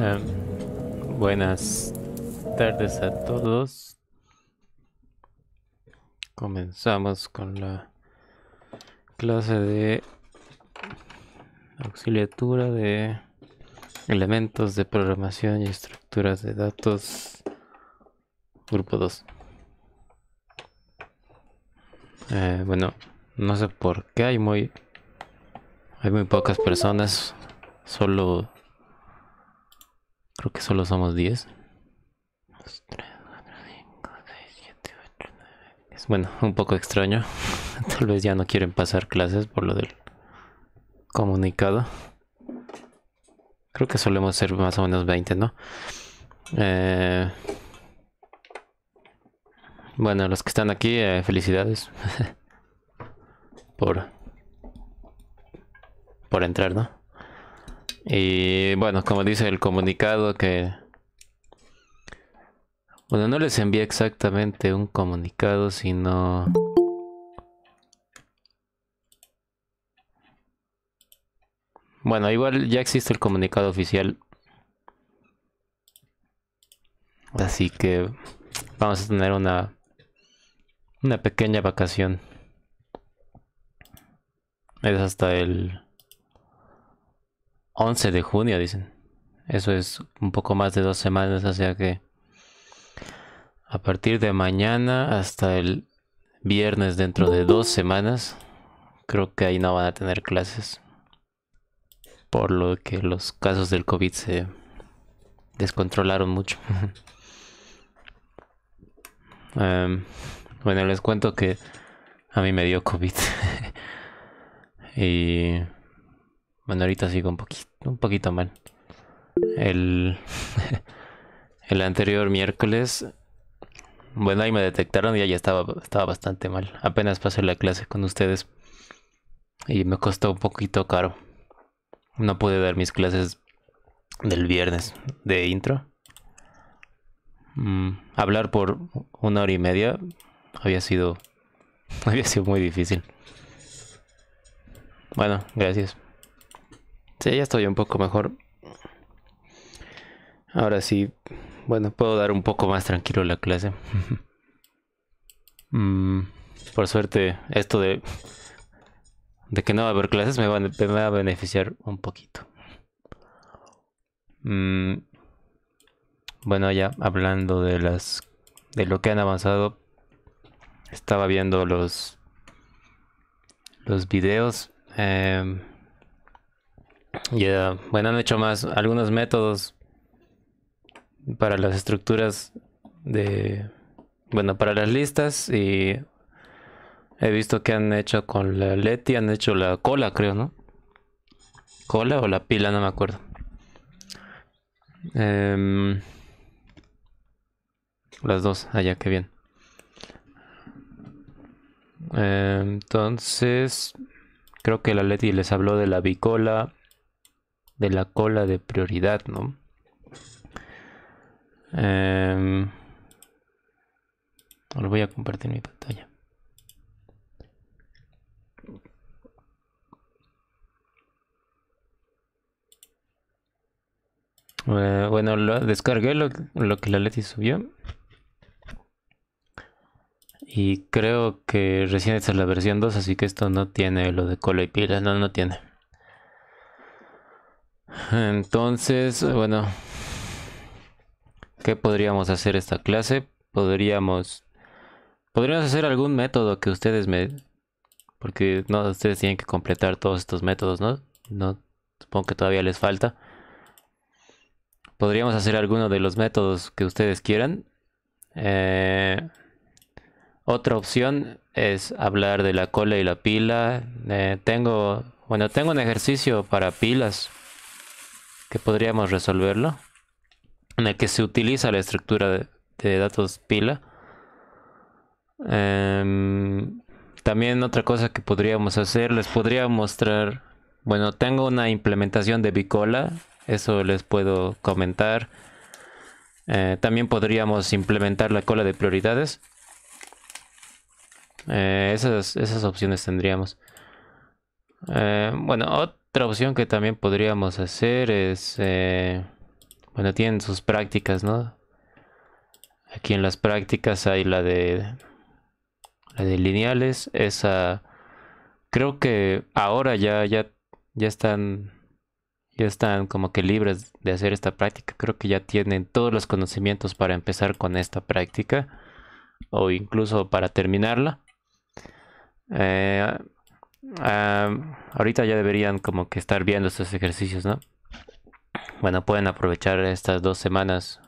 Ah, buenas tardes a todos. Comenzamos con la clase de auxiliatura de elementos de programación y estructuras de datos grupo 2. Eh, bueno, no sé por qué hay muy hay muy pocas personas, solo Creo que solo somos 10. bueno, un poco extraño. Tal vez ya no quieren pasar clases por lo del comunicado. Creo que solemos ser más o menos 20, ¿no? Eh... Bueno, los que están aquí, eh, felicidades. por... Por entrar, ¿no? Y bueno, como dice el comunicado que... Bueno, no les envié exactamente un comunicado, sino... Bueno, igual ya existe el comunicado oficial. Así que vamos a tener una, una pequeña vacación. Es hasta el 11 de junio, dicen. Eso es un poco más de dos semanas, o sea que a partir de mañana hasta el viernes dentro de dos semanas, creo que ahí no van a tener clases. Por lo que los casos del COVID se descontrolaron mucho. Em, bueno, les cuento que a mí me dio COVID. y bueno, ahorita sigo un poquito un poquito mal. El, anterior miércoles, bueno, ahí me detectaron y ya estaba, estaba bastante mal. Apenas pasé la clase con ustedes y me costó un poquito caro. No pude dar mis clases del viernes de intro. Mm, hablar por una hora y media había sido, había sido muy difícil. Bueno, gracias. Sí, ya estoy un poco mejor. Ahora sí, bueno, puedo dar un poco más tranquilo la clase. Mm. por suerte, esto de, de que no va a haber clases me va, a beneficiar un poquito. Mm. bueno, ya hablando de las de lo que han avanzado, estaba viendo los los videos. Em, ya Bueno, han hecho más algunos métodos para las estructuras de... Bueno, para las listas y he visto que han hecho con la Leti, han hecho la cola, creo, ¿no? Cola o la pila, no me acuerdo. Em, las dos, allá, ah, qué bien. Em, entonces, creo que la Leti les habló de la bicola de la cola de prioridad, ¿no? Eh, lo voy a compartir mi pantalla. Eh, bueno, lo, descargué lo, que la Leti subió. Y creo que recién está la versión 2, así que esto no tiene lo de cola y pilas, no, no tiene. Entonces, bueno, ¿qué podríamos hacer esta clase? Podríamos, podríamos hacer algún método que ustedes me, porque no, ustedes tienen que completar todos estos métodos, ¿no? No, supongo que todavía les falta. Podríamos hacer alguno de los métodos que ustedes quieran. Eh, otra opción es hablar de la cola y la pila. Eh, tengo, bueno, tengo un ejercicio para pilas que podríamos resolverlo, en el que se utiliza la estructura de, datos pila. Em, también otra cosa que podríamos hacer, les podría mostrar, bueno, tengo una implementación de Bicola, eso les puedo comentar. Eh, también podríamos implementar la cola de prioridades. Eh, esas, esas, opciones tendríamos. Eh, bueno, otra. Otra opción que también podríamos hacer es... Eh, bueno, tienen sus prácticas, ¿no? Aquí en las prácticas hay la de... La de lineales. Esa... Creo que ahora ya, ya, ya están... Ya están como que libres de hacer esta práctica. Creo que ya tienen todos los conocimientos para empezar con esta práctica. O incluso para terminarla. Eh, ahorita ya deberían como que estar viendo estos ejercicios, ¿no? Bueno, pueden aprovechar estas dos semanas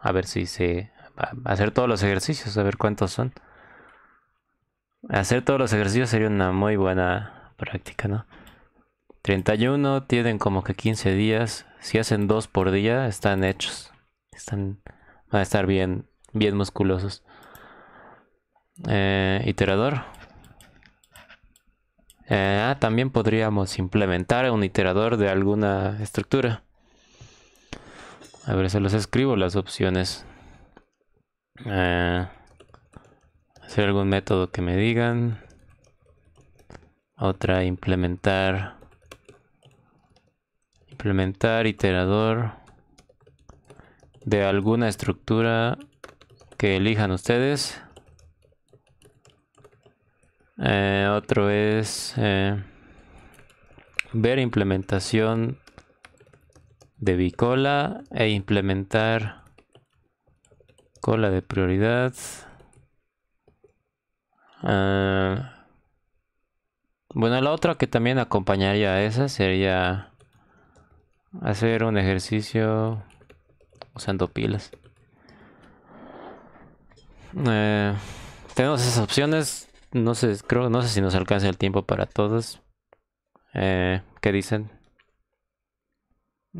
a ver si se... Hacer todos los ejercicios, a ver cuántos son. Hacer todos los ejercicios sería una muy buena práctica, ¿no? 31 tienen como que 15 días. Si hacen dos por día, están hechos. Están, van a estar bien, bien musculosos. Eh, iterador, eh, ah, también podríamos implementar un iterador de alguna estructura. A ver, se los escribo las opciones. Eh, hacer algún método que me digan. Otra, implementar. Implementar iterador de alguna estructura que elijan ustedes. Eh, otro es eh, ver implementación de bicola e implementar cola de prioridad. Eh, bueno, la otra que también acompañaría a esa sería hacer un ejercicio usando pilas. tenemos esas opciones no sé, creo, no sé si nos alcanza el tiempo para todos. Eh, ¿Qué dicen?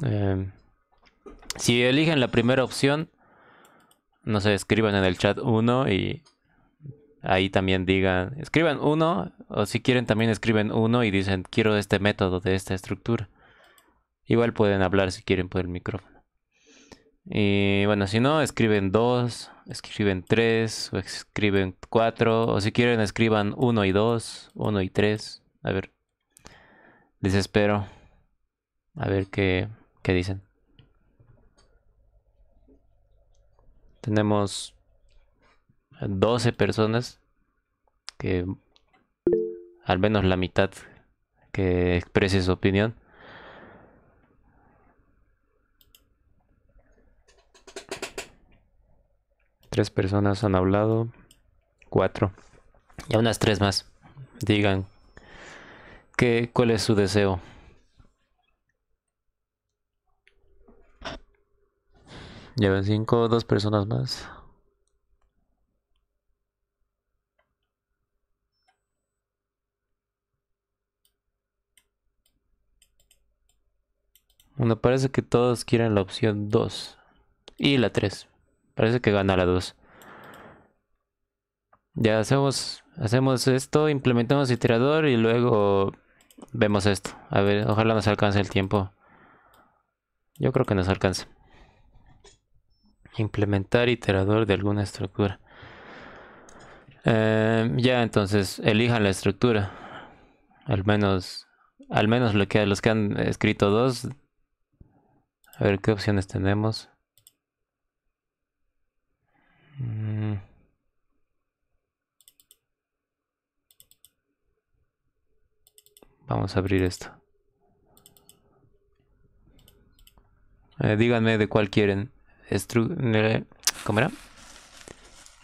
Em, si eligen la primera opción, no sé, escriban en el chat uno y ahí también digan, escriban uno, o si quieren también escriben uno y dicen, quiero este método de esta estructura. Igual pueden hablar si quieren por el micrófono. Y bueno, si no, escriben 2, escriben 3, o escriben 4, o si quieren escriban 1 y 2, 1 y 3. A ver, les espero. A ver qué, dicen. Tenemos 12 personas que al menos la mitad que exprese su opinión. Tres personas han hablado. Cuatro. y unas tres más. Digan. que ¿Cuál es su deseo? Llevan cinco, dos personas más. Bueno, parece que todos quieren la opción 2 y la 3. Parece que gana la 2. Ya hacemos, hacemos esto, implementamos iterador y luego vemos esto. A ver, ojalá nos alcance el tiempo. Yo creo que nos alcanza. Implementar iterador de alguna estructura. Em, ya, entonces, elijan la estructura. Al menos, al menos los que han escrito dos. A ver qué opciones tenemos. Mm. Vamos a abrir esto. Eh, díganme de cuál quieren. Estru ¿Cómo era?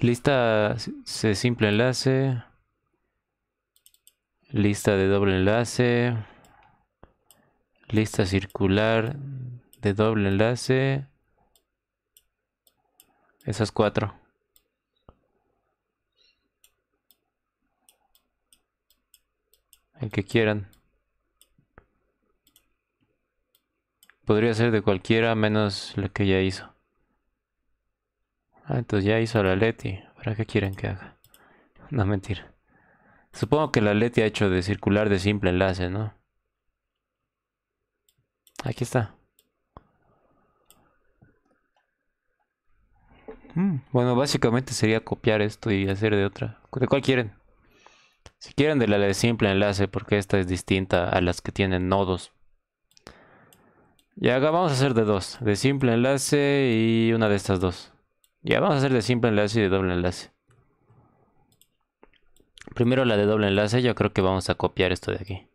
Lista de simple enlace. Lista de doble enlace. Lista circular de doble enlace. Esas cuatro. El que quieran. Podría ser de cualquiera menos la que ya hizo. Ah, entonces ya hizo la Leti. ¿Para qué quieren que haga? No, mentira. Supongo que la Leti ha hecho de circular de simple enlace, ¿no? Aquí está. Hmm. bueno, básicamente sería copiar esto y hacer de otra. ¿De cuál quieren? Si quieren de la de simple enlace porque esta es distinta a las que tienen nodos. acá vamos a hacer de dos, de simple enlace y una de estas dos. Ya vamos a hacer de simple enlace y de doble enlace. Primero la de doble enlace, yo creo que vamos a copiar esto de aquí.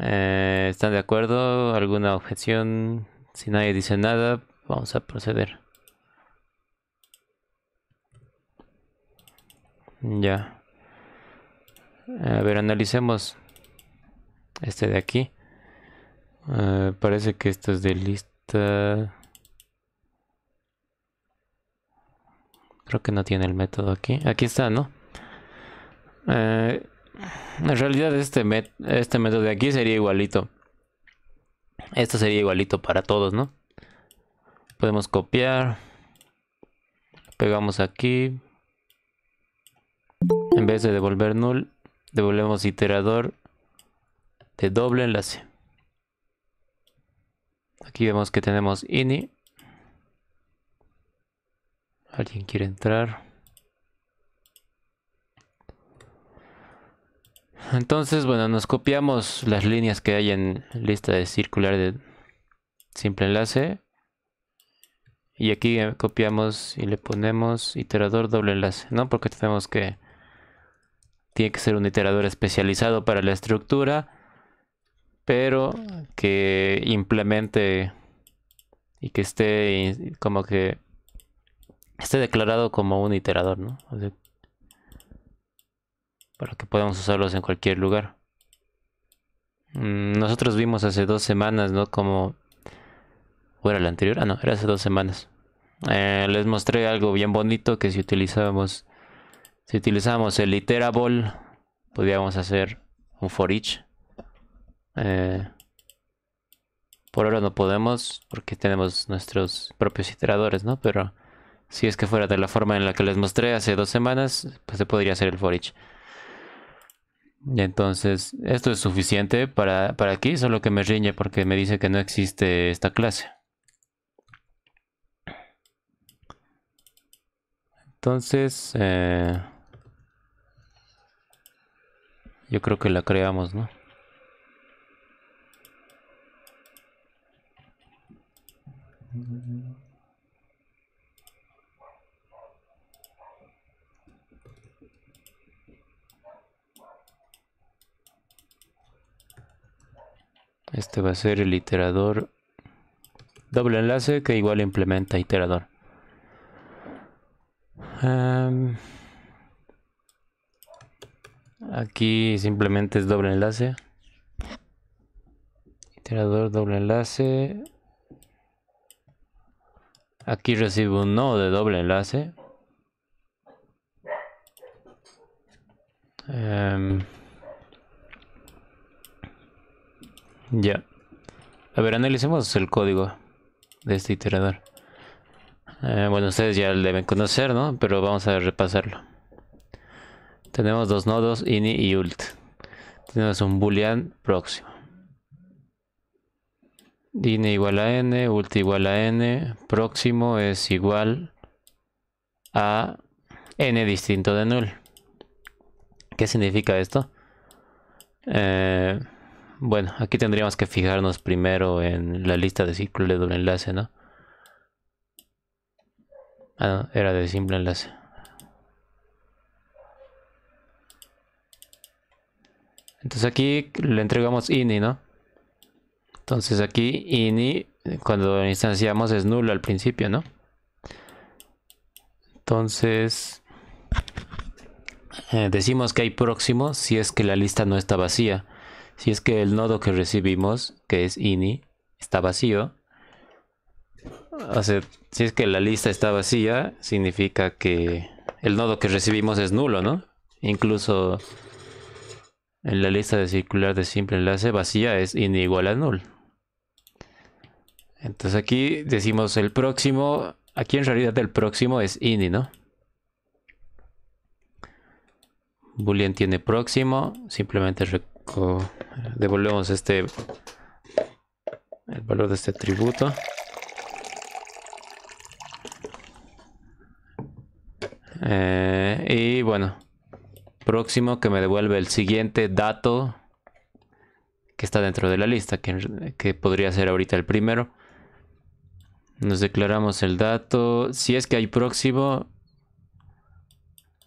Eh, ¿Están de acuerdo? ¿Alguna objeción? Si nadie dice nada, vamos a proceder. Ya. A ver, analicemos este de aquí. parece que esto es de lista. Creo que no tiene el método aquí. Aquí está, ¿no? Eh, en realidad este, este método de aquí sería igualito. Esto sería igualito para todos, ¿no? Podemos copiar. Pegamos aquí. En vez de devolver null, devolvemos iterador de doble enlace. Aquí vemos que tenemos ini. ¿Alguien quiere entrar? Entonces, bueno, nos copiamos las líneas que hay en lista de circular de simple enlace. Y aquí copiamos y le ponemos iterador doble enlace, ¿no? Porque tenemos que tiene que ser un iterador especializado para la estructura, pero ah. que implemente y que esté como que esté declarado como un iterador, ¿no? para que podamos usarlos en cualquier lugar. Mm, nosotros vimos hace dos semanas, ¿no? Como... ¿fuera la anterior? Ah, no, era hace dos semanas. Eh, les mostré algo bien bonito que si utilizábamos si utilizamos el iterable, podríamos hacer un for each. Eh, por ahora no podemos porque tenemos nuestros propios iteradores, ¿no? Pero si es que fuera de la forma en la que les mostré hace dos semanas, pues se podría hacer el for each. Entonces, esto es suficiente para, para aquí, solo que me riñe porque me dice que no existe esta clase. Entonces, eh, yo creo que la creamos, ¿no? Este va a ser el iterador doble enlace que igual implementa iterador. Aquí simplemente es doble enlace. Iterador, doble enlace. Aquí recibo un nodo de doble enlace. Em, ya. A ver, analicemos el código de este iterador. Eh, bueno, ustedes ya deben conocer, ¿no? Pero vamos a repasarlo. Tenemos dos nodos, ini y ult. Tenemos un boolean próximo. INI igual a n, ult igual a n, próximo es igual a n distinto de null. ¿Qué significa esto? Eh, bueno, aquí tendríamos que fijarnos primero en la lista de círculos de doble enlace, ¿no? Ah, no, era de simple enlace. Entonces aquí le entregamos ini, ¿no? Entonces aquí ini, cuando instanciamos es nulo al principio, ¿no? Entonces eh, decimos que hay próximo si es que la lista no está vacía. Si es que el nodo que recibimos, que es ini, está vacío. O sea, si es que la lista está vacía, significa que el nodo que recibimos es nulo, ¿no? Incluso en la lista de circular de simple enlace vacía es in igual a null. Entonces aquí decimos el próximo, aquí en realidad el próximo es ini, ¿no? Boolean tiene próximo, simplemente devolvemos este el valor de este atributo. Eh, y bueno, próximo que me devuelve el siguiente dato que está dentro de la lista, que, podría ser ahorita el primero. Nos declaramos el dato. Si es que hay próximo,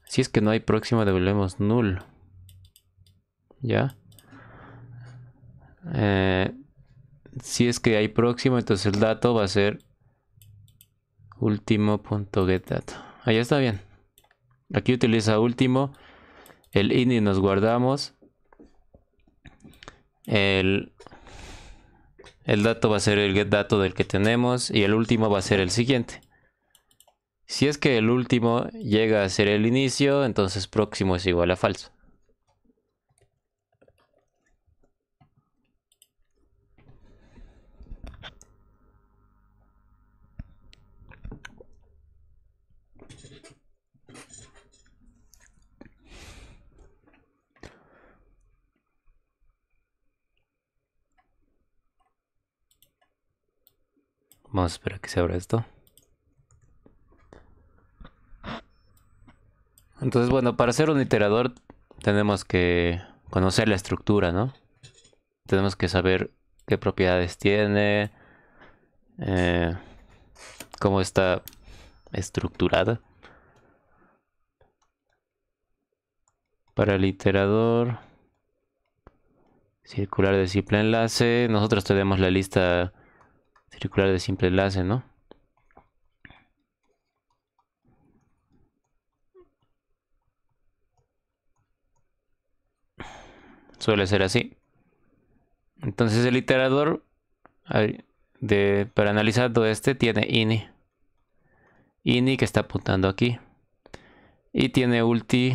si es que no hay próximo, devolvemos null. ¿Ya? Eh, si es que hay próximo, entonces el dato va a ser último.getDato. Ahí está bien. Aquí utiliza último el y nos guardamos el, el dato va a ser el get dato del que tenemos y el último va a ser el siguiente si es que el último llega a ser el inicio entonces próximo es igual a falso Vamos a esperar a que se abra esto. Entonces, bueno, para ser un iterador tenemos que conocer la estructura, ¿no? Tenemos que saber qué propiedades tiene, eh, cómo está estructurada. Para el iterador circular de simple enlace, nosotros tenemos la lista circular de simple enlace, ¿no? Suele ser así. Entonces el iterador de, para analizar todo este tiene ini. ini que está apuntando aquí. Y tiene ulti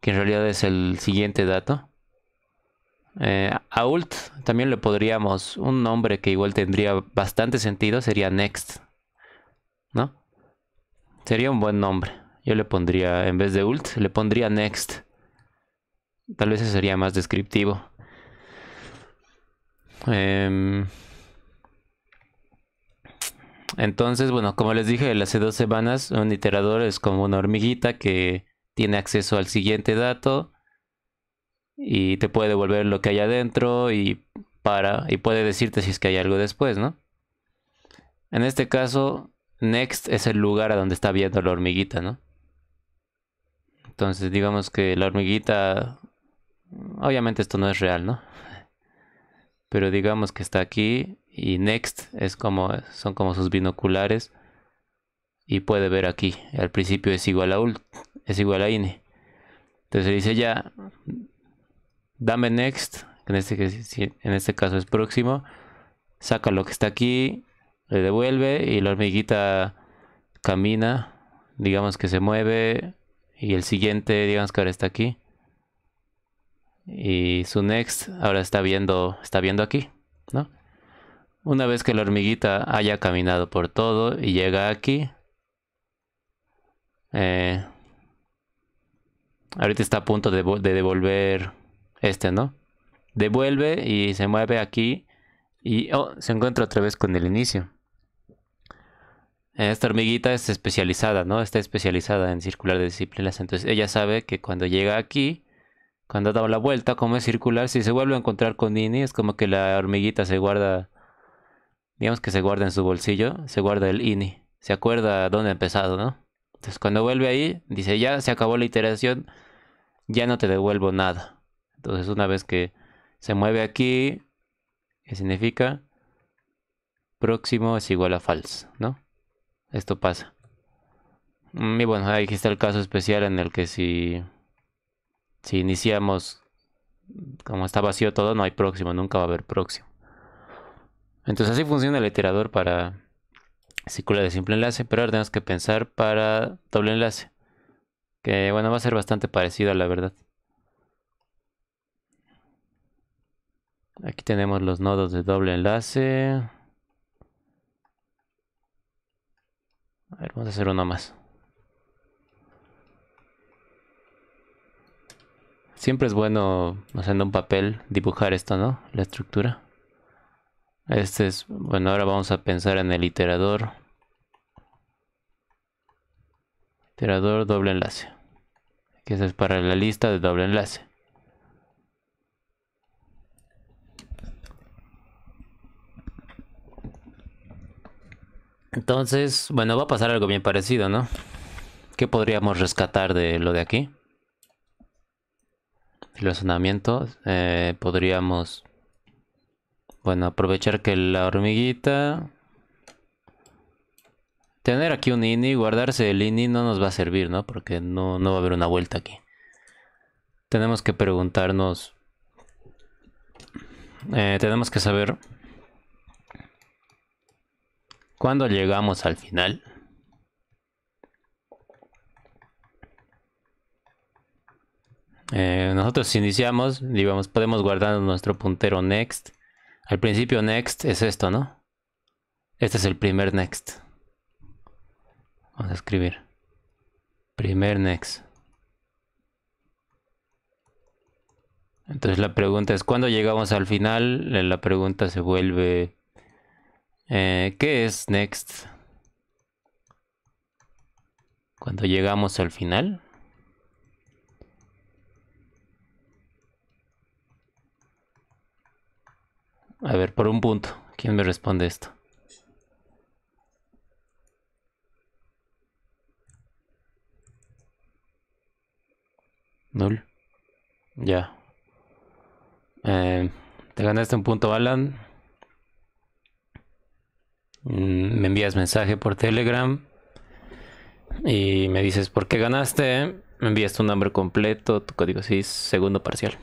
que en realidad es el siguiente dato. Eh, a ult también le podríamos, un nombre que igual tendría bastante sentido sería Next, ¿no? Sería un buen nombre. Yo le pondría, en vez de ult, le pondría Next. Tal vez sería más descriptivo. Em, entonces, bueno, como les dije, hace dos semanas un iterador es como una hormiguita que tiene acceso al siguiente dato y te puede devolver lo que hay adentro y para y puede decirte si es que hay algo después, ¿no? En este caso, next es el lugar a donde está viendo la hormiguita, ¿no? Entonces, digamos que la hormiguita obviamente esto no es real, ¿no? Pero digamos que está aquí y next es como son como sus binoculares y puede ver aquí. Al principio es igual a ult, es igual a in, Entonces dice ya dame next, en este, en este caso es próximo, saca lo que está aquí, le devuelve y la hormiguita camina, digamos que se mueve y el siguiente, digamos que ahora está aquí. Y su next ahora está viendo, está viendo aquí, ¿no? Una vez que la hormiguita haya caminado por todo y llega aquí, eh, ahorita está a punto de devolver este, ¿no? Devuelve y se mueve aquí. Y oh, se encuentra otra vez con el inicio. Esta hormiguita es especializada, ¿no? Está especializada en circular de disciplinas. Entonces ella sabe que cuando llega aquí, cuando ha dado la vuelta, como es circular, si se vuelve a encontrar con ini es como que la hormiguita se guarda, digamos que se guarda en su bolsillo, se guarda el INI. Se acuerda dónde ha empezado, ¿no? Entonces cuando vuelve ahí, dice, ya se acabó la iteración, ya no te devuelvo nada. Entonces una vez que se mueve aquí, ¿qué significa? Próximo es igual a false, ¿no? Esto pasa. Mm, y bueno, ahí está el caso especial en el que si, si iniciamos, como está vacío todo, no hay próximo, nunca va a haber próximo. Entonces así funciona el iterador para círculo de simple enlace, pero ahora tenemos que pensar para doble enlace. Que bueno, va a ser bastante parecido, la verdad. Aquí tenemos los nodos de doble enlace. vamos a hacer uno más. Siempre es bueno, o un papel, dibujar esto, ¿no? La estructura. Este es, bueno, ahora vamos a pensar en el iterador. Iterador doble enlace. Que ese es para la lista de doble enlace. Entonces, bueno, va a pasar algo bien parecido, ¿no? ¿Qué podríamos rescatar de lo de aquí? Los sonamientos, eh, podríamos... Bueno, aprovechar que la hormiguita... Tener aquí un INI, guardarse el INI no nos va a servir, ¿no? Porque no, va a haber una vuelta aquí. Tenemos que preguntarnos... Eh, tenemos que saber cuando llegamos al final, eh, nosotros iniciamos, digamos, podemos guardar nuestro puntero next. Al principio next es esto, ¿no? Este es el primer next. Vamos a escribir. Primer next. Entonces la pregunta es, ¿cuándo llegamos al final? La pregunta se vuelve eh, ¿Qué es next? Cuando llegamos al final. A ver, por un punto. ¿Quién me responde esto? Null. Ya. Eh, te ganaste un punto, Alan. Mm, me envías mensaje por Telegram y me dices por qué ganaste, me envías tu nombre completo, tu código sí, segundo parcial.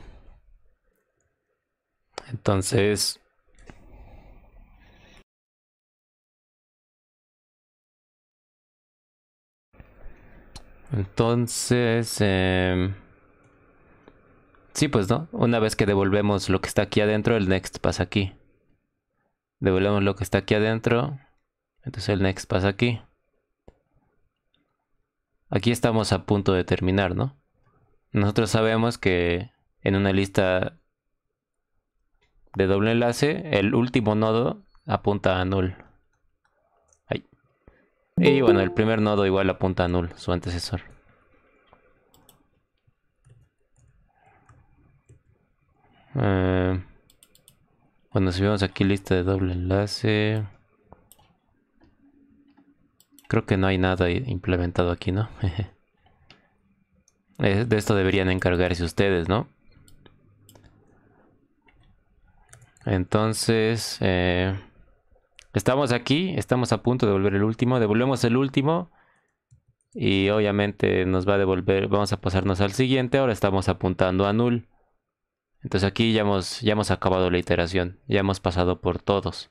Entonces... Entonces... Em, sí, pues no. Una vez que devolvemos lo que está aquí adentro, el next pasa aquí devolvemos lo que está aquí adentro entonces el next pasa aquí aquí estamos a punto de terminar no nosotros sabemos que en una lista de doble enlace el último nodo apunta a null Ahí. y bueno el primer nodo igual apunta a null su antecesor eh... Bueno, si vemos aquí lista de doble enlace. Creo que no hay nada implementado aquí, ¿no? de esto deberían encargarse ustedes, ¿no? Entonces, eh, estamos aquí, estamos a punto de devolver el último. Devolvemos el último y obviamente nos va a devolver, vamos a pasarnos al siguiente. Ahora estamos apuntando a null. Entonces aquí ya hemos, ya hemos acabado la iteración, ya hemos pasado por todos.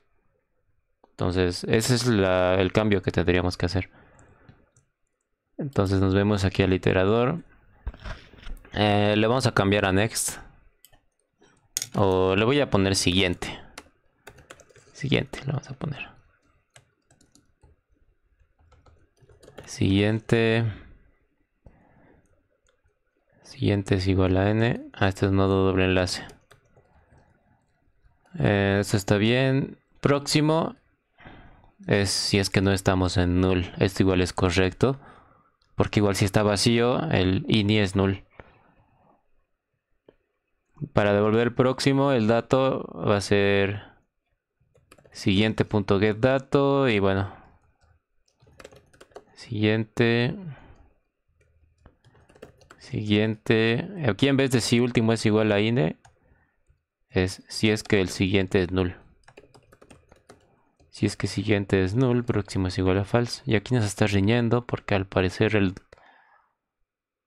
Entonces ese es el cambio que tendríamos que hacer. Entonces nos vemos aquí al iterador. Eh, le vamos a cambiar a next. O le voy a poner siguiente. Siguiente, le vamos a poner. Siguiente siguiente es igual a n, a este es nodo doble enlace. Eh, eso está bien. Próximo es si es que no estamos en null. Esto igual es correcto. Porque igual si está vacío, el ini es null. Para devolver próximo, el dato va a ser siguiente.getDato y bueno. Siguiente. Siguiente. Aquí en vez de si último es igual a in es si es que el siguiente es null. Si es que siguiente es null, próximo es igual a false. Y aquí nos está riñendo porque al parecer el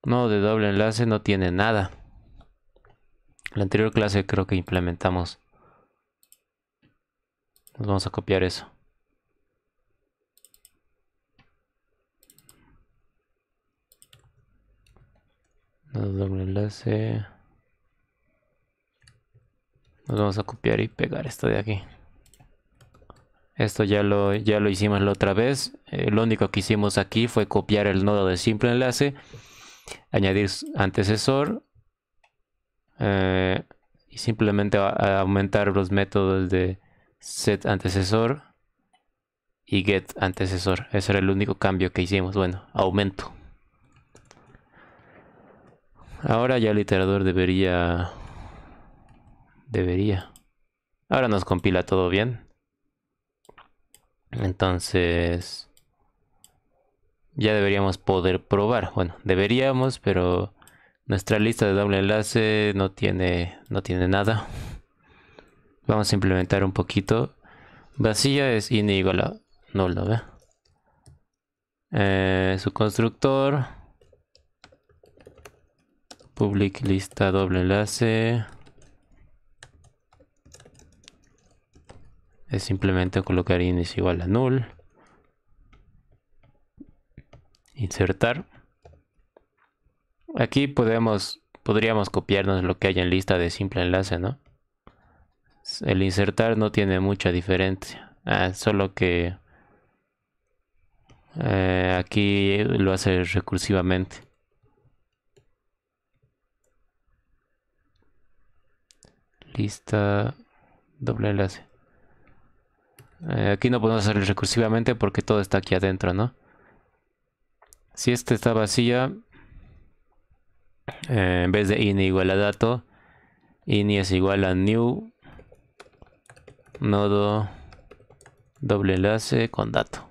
nodo de doble enlace no tiene nada. la anterior clase creo que implementamos. Nos vamos a copiar eso. doble enlace nos vamos a copiar y pegar esto de aquí esto ya lo, ya lo hicimos la otra vez eh, lo único que hicimos aquí fue copiar el nodo de simple enlace añadir antecesor eh, y simplemente aumentar los métodos de set antecesor y get antecesor ese era el único cambio que hicimos bueno aumento Ahora ya el iterador debería... Debería. Ahora nos compila todo bien. Entonces... Ya deberíamos poder probar. Bueno, deberíamos, pero... Nuestra lista de doble enlace no tiene, no tiene nada. Vamos a implementar un poquito. Vacía es in igual a null ¿ve? Eh, su constructor public lista doble enlace es simplemente colocar índice igual a null insertar aquí podemos podríamos copiarnos lo que hay en lista de simple enlace no el insertar no tiene mucha diferencia ah, solo que eh, aquí lo hace recursivamente está doble enlace. Eh, aquí no podemos hacerlo recursivamente porque todo está aquí adentro, ¿no? Si este está vacía, eh, en vez de ini igual a dato, ini es igual a new nodo doble enlace con dato.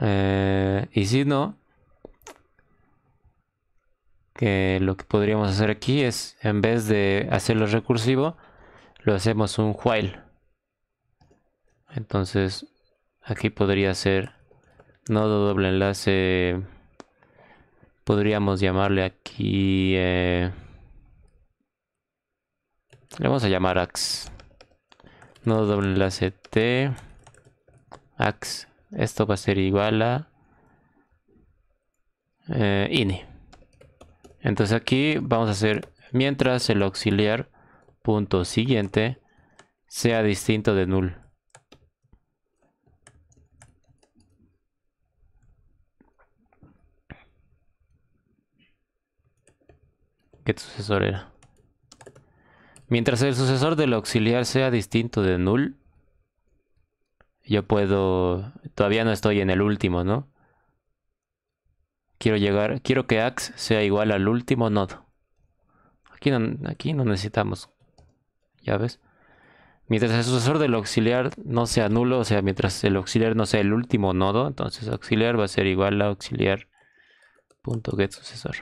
Eh, y si no, que lo que podríamos hacer aquí es, en vez de hacerlo recursivo, lo hacemos un while. Entonces, aquí podría ser nodo doble enlace. Podríamos llamarle aquí... Eh, le vamos a llamar ax. Nodo doble enlace t. Ax. Esto va a ser igual a... Eh, ini. Entonces aquí vamos a hacer mientras el auxiliar punto siguiente sea distinto de null. ¿Qué sucesor era? Mientras el sucesor del auxiliar sea distinto de null, yo puedo... Todavía no estoy en el último, ¿no? Quiero llegar, quiero que axe sea igual al último nodo. Aquí no, aquí no necesitamos llaves. Mientras el sucesor del auxiliar no sea nulo, o sea, mientras el auxiliar no sea el último nodo, entonces auxiliar va a ser igual a auxiliar.getSucesor.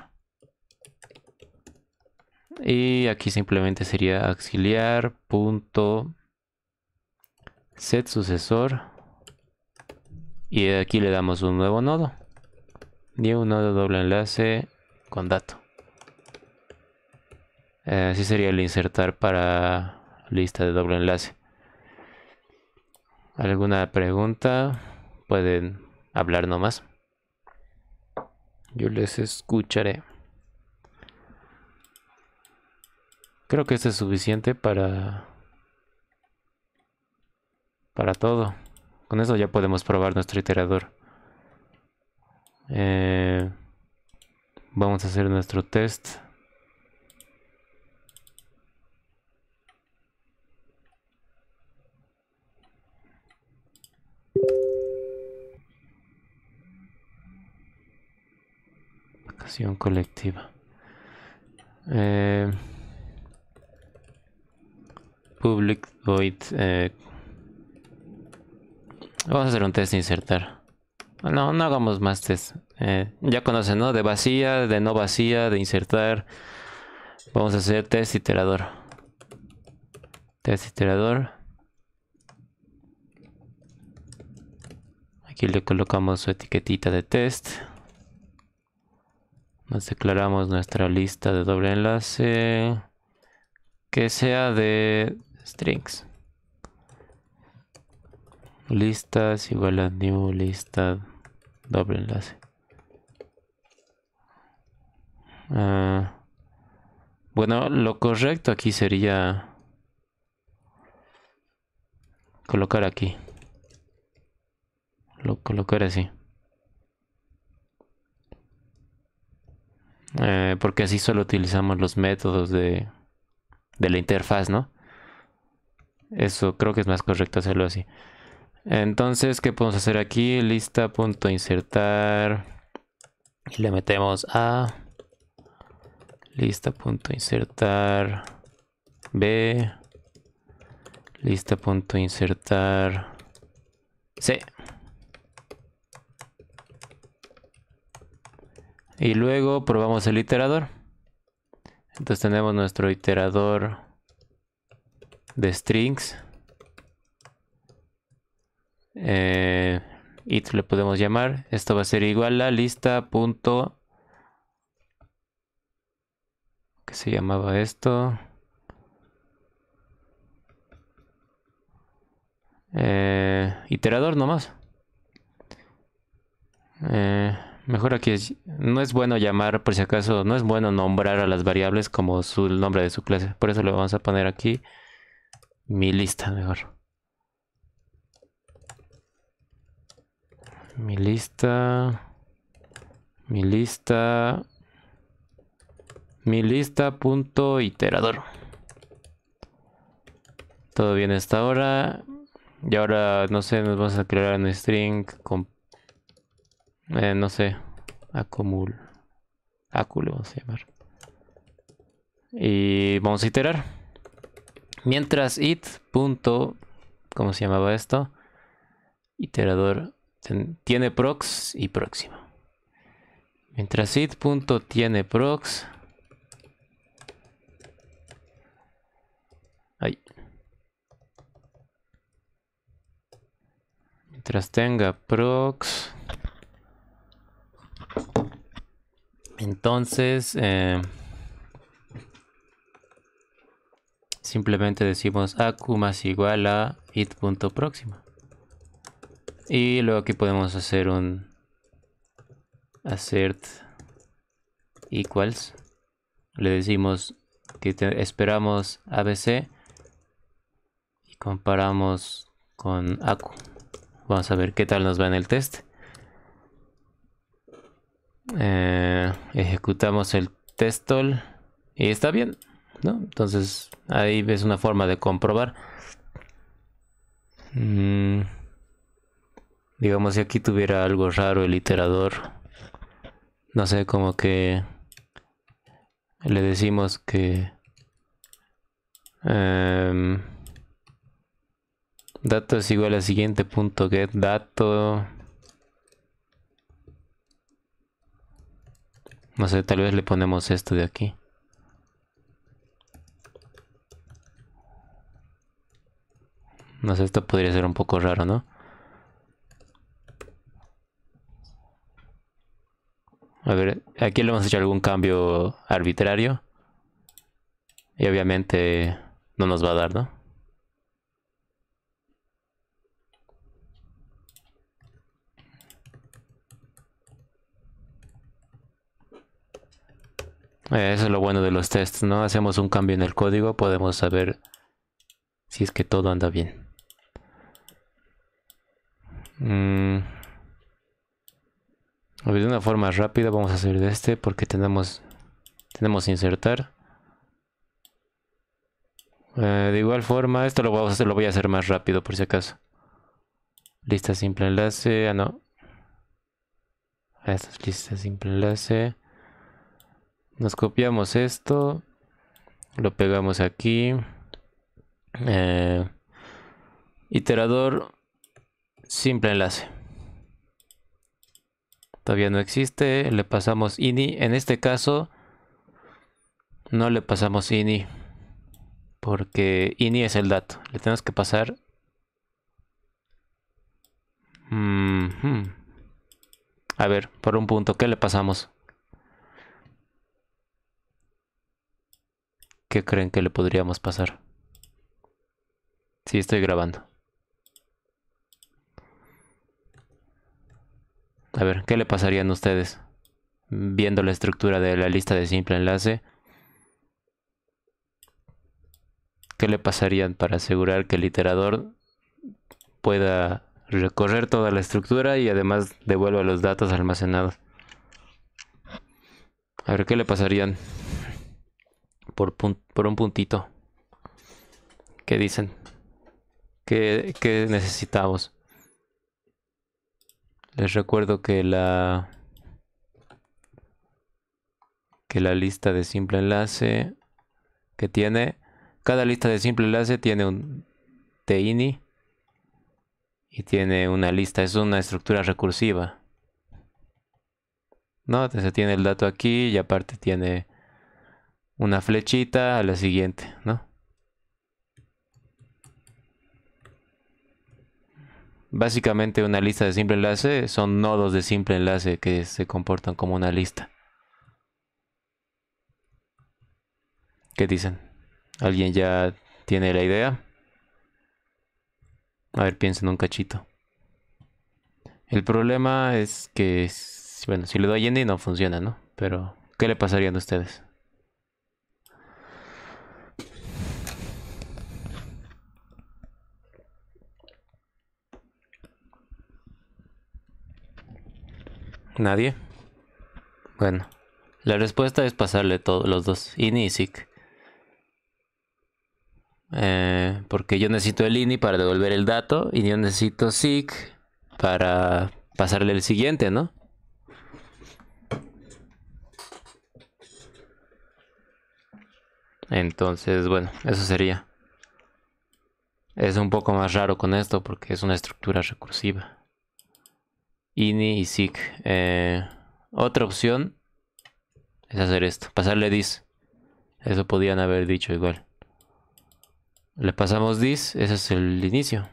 Y aquí simplemente sería auxiliar.setSucesor. Y aquí le damos un nuevo nodo. Ni un nodo doble enlace con dato. Eh, así sería el insertar para lista de doble enlace. ¿Alguna pregunta? Pueden hablar nomás. Yo les escucharé. Creo que esto es suficiente para... Para todo. Con eso ya podemos probar nuestro iterador. Eh, vamos a hacer nuestro test. vacación colectiva. Eh, public void. Eh, vamos a hacer un test de insertar. No, no hagamos más test. Eh, ya conocen, ¿no? De vacía, de no vacía, de insertar. Vamos a hacer test iterador. Test iterador. Aquí le colocamos su etiquetita de test. Nos declaramos nuestra lista de doble enlace. Que sea de strings listas igual a new lista doble enlace ah, bueno lo correcto aquí sería colocar aquí lo colocar así eh, porque así solo utilizamos los métodos de, de la interfaz no eso creo que es más correcto hacerlo así entonces, ¿qué podemos hacer aquí? Lista.insertar. Y le metemos A. Lista.insertar. B. Lista.insertar. C. Y luego probamos el iterador. Entonces tenemos nuestro iterador de strings it eh, le podemos llamar. Esto va a ser igual a lista punto ¿Qué se llamaba esto? Eh, iterador nomás. Eh, mejor aquí no es bueno llamar, por si acaso, no es bueno nombrar a las variables como su, el nombre de su clase. Por eso le vamos a poner aquí mi lista mejor. Mi lista. Mi lista. Mi lista punto iterador. Todo bien hasta ahora. Y ahora, no sé, nos vamos a crear un string con... Eh, no sé. Acumul. Acu vamos a llamar. Y vamos a iterar. Mientras it punto... ¿Cómo se llamaba esto? Iterador tiene prox y próximo. Mientras tiene prox. Mientras tenga prox. Entonces. Eh, simplemente decimos acu más igual a it.próximo. Y luego aquí podemos hacer un assert equals. Le decimos que esperamos ABC y comparamos con ACU. Vamos a ver qué tal nos va en el test. Eh, ejecutamos el testol y está bien, ¿no? Entonces ahí ves una forma de comprobar. Mm. Digamos si aquí tuviera algo raro el iterador. No sé, como que le decimos que... Em, datos es igual a siguiente punto get dato. No sé, tal vez le ponemos esto de aquí. No sé, esto podría ser un poco raro, ¿no? A ver, aquí le hemos hecho algún cambio arbitrario. Y obviamente no nos va a dar, ¿no? Eh, eso es lo bueno de los tests, ¿no? Hacemos un cambio en el código, podemos saber si es que todo anda bien. Mmm de una forma rápida vamos a hacer de este porque tenemos, tenemos insertar. Eh, de igual forma, esto lo, vamos a hacer, lo voy a hacer más rápido por si acaso. Lista simple enlace, ah no. Esta es lista simple enlace. Nos copiamos esto. Lo pegamos aquí. Eh, iterador simple enlace todavía no existe. Le pasamos ini. En este caso no le pasamos ini. Porque ini es el dato. Le tenemos que pasar... A ver, por un punto, ¿qué le pasamos? ¿Qué creen que le podríamos pasar? Sí, estoy grabando. A ver, ¿qué le pasarían a ustedes? Viendo la estructura de la lista de simple enlace. ¿Qué le pasarían para asegurar que el iterador pueda recorrer toda la estructura y además devuelva los datos almacenados? A ver, ¿qué le pasarían? Por, un puntito. ¿Qué dicen? ¿Qué, qué necesitamos? Les recuerdo que la que la lista de simple enlace que tiene cada lista de simple enlace tiene un TINI y tiene una lista, es una estructura recursiva. ¿No? Entonces tiene el dato aquí y aparte tiene una flechita a la siguiente, ¿no? Básicamente una lista de simple enlace son nodos de simple enlace que se comportan como una lista. ¿Qué dicen? ¿Alguien ya tiene la idea? A ver, piensen un cachito. El problema es que, bueno, si le doy y no funciona, ¿no? Pero, ¿qué le pasarían a ustedes? ¿Nadie? Bueno, la respuesta es pasarle todos los dos, INI y SIC. Eh, porque yo necesito el INI para devolver el dato y yo necesito SIC para pasarle el siguiente, ¿no? Entonces, bueno, eso sería. Es un poco más raro con esto porque es una estructura recursiva ini y sig. Eh, otra opción es hacer esto, pasarle dis. Eso podían haber dicho igual. Le pasamos dis, ese es el inicio.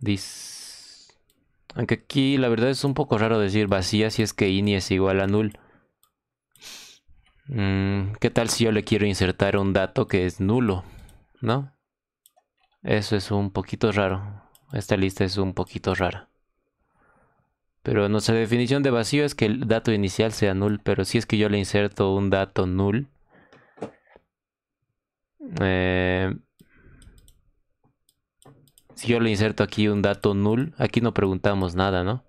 Dis. Aunque aquí la verdad es un poco raro decir vacía si es que ini es igual a null. Mm, ¿Qué tal si yo le quiero insertar un dato que es nulo? ¿No? Eso es un poquito raro. Esta lista es un poquito rara. Pero nuestra definición de vacío es que el dato inicial sea null. Pero si es que yo le inserto un dato null. Eh, si yo le inserto aquí un dato null, aquí no preguntamos nada, ¿no?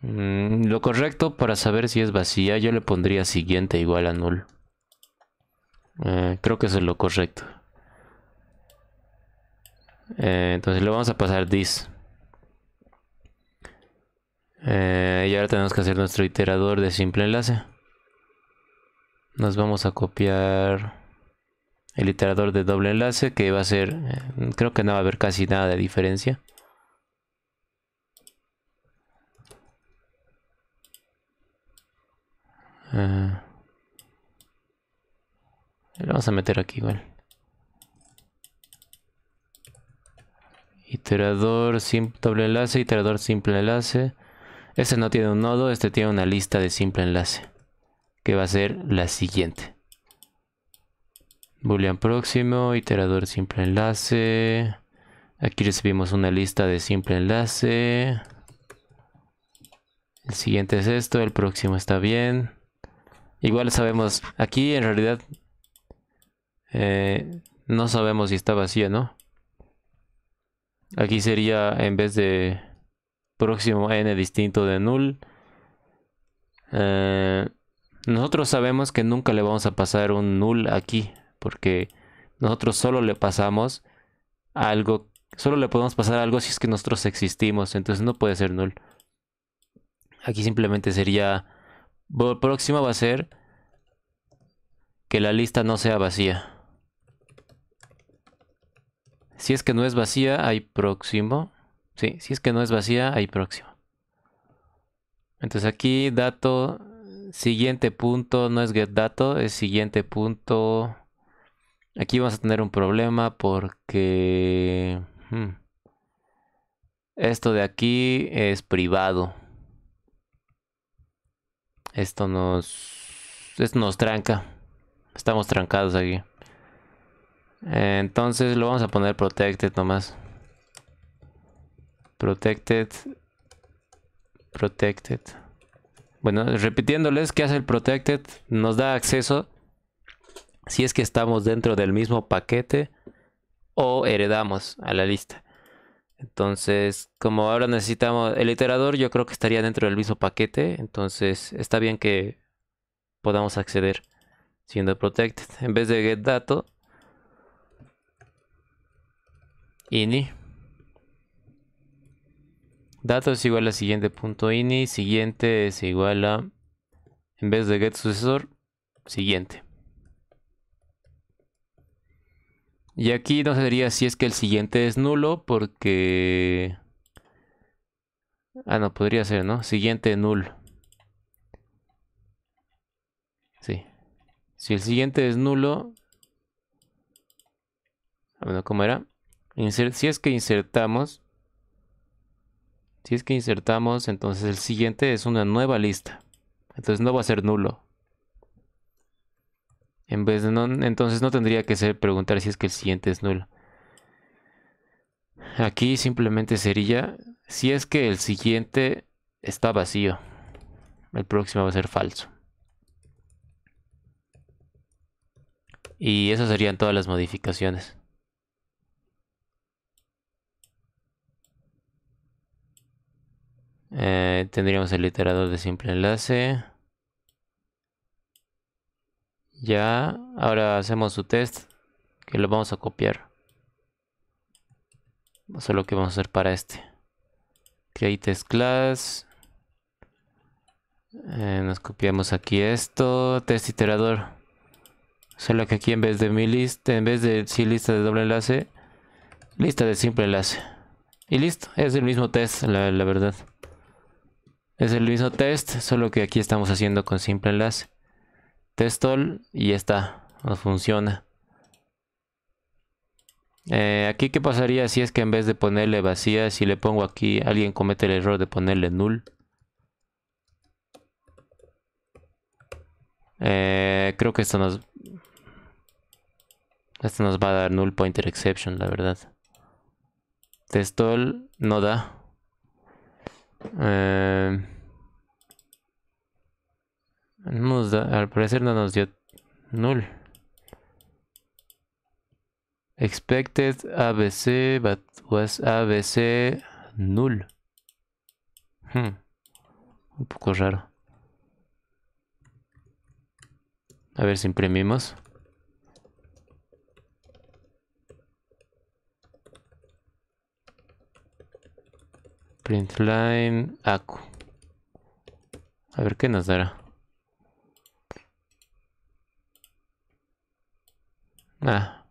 Mm, lo correcto para saber si es vacía, yo le pondría siguiente igual a null. Eh, creo que eso es lo correcto. Eh, entonces le vamos a pasar this. Eh, y ahora tenemos que hacer nuestro iterador de simple enlace. Nos vamos a copiar el iterador de doble enlace que va a ser, eh, creo que no va a haber casi nada de diferencia. lo vamos a meter aquí igual. iterador doble enlace, iterador simple enlace. Este no tiene un nodo, este tiene una lista de simple enlace. Que va a ser la siguiente. Boolean próximo, iterador simple enlace. Aquí recibimos una lista de simple enlace. El siguiente es esto, el próximo está bien. Igual sabemos, aquí en realidad eh, no sabemos si está vacío, ¿no? Aquí sería en vez de próximo n distinto de null. Eh, nosotros sabemos que nunca le vamos a pasar un null aquí. Porque nosotros solo le pasamos algo. Solo le podemos pasar algo si es que nosotros existimos. Entonces no puede ser null. Aquí simplemente sería... Próximo va a ser que la lista no sea vacía. Si es que no es vacía, hay próximo. Sí, si es que no es vacía, hay próximo. Entonces aquí dato, siguiente punto, no es get dato, es siguiente punto. Aquí vamos a tener un problema porque hmm, esto de aquí es privado. Esto nos, esto nos tranca. Estamos trancados aquí. Eh, entonces lo vamos a poner protected nomás. Protected. Protected. Bueno, repitiéndoles que hace el protected, nos da acceso si es que estamos dentro del mismo paquete o heredamos a la lista. Entonces, como ahora necesitamos el iterador, yo creo que estaría dentro del mismo paquete. Entonces, está bien que podamos acceder siendo protected. En vez de get dato, ini dato es igual a siguiente punto ini siguiente es igual a en vez de get sucesor siguiente y aquí no sería si es que el siguiente es nulo porque ah no podría ser no siguiente null sí si el siguiente es nulo ah, bueno cómo era si es que insertamos, si es que insertamos, entonces el siguiente es una nueva lista. Entonces no va a ser nulo. En vez de no, entonces no tendría que ser preguntar si es que el siguiente es nulo. Aquí simplemente sería si es que el siguiente está vacío. El próximo va a ser falso. Y esas serían todas las modificaciones. Eh, tendríamos el iterador de simple enlace. Ya, ahora hacemos su test que lo vamos a copiar. Eso lo que vamos a hacer para este. Create test class. Eh, nos copiamos aquí esto. Test iterador. Solo que aquí en vez de mi lista, en vez de si sí, lista de doble enlace, lista de simple enlace. Y listo, es el mismo test, la verdad. Es el mismo test, solo que aquí estamos haciendo con simple enlace. Test all y ya está, nos funciona. Eh, aquí qué pasaría si es que en vez de ponerle vacía, si le pongo aquí, alguien comete el error de ponerle null. Eh, creo que esto nos... Esto nos va a dar null pointer exception, la verdad. test all, no da. Eh, al parecer no nos dio null. Expected ABC, but was ABC null. Hmm. Un poco raro. A ver si imprimimos. Printline ACU. A ver qué nos dará. Ah,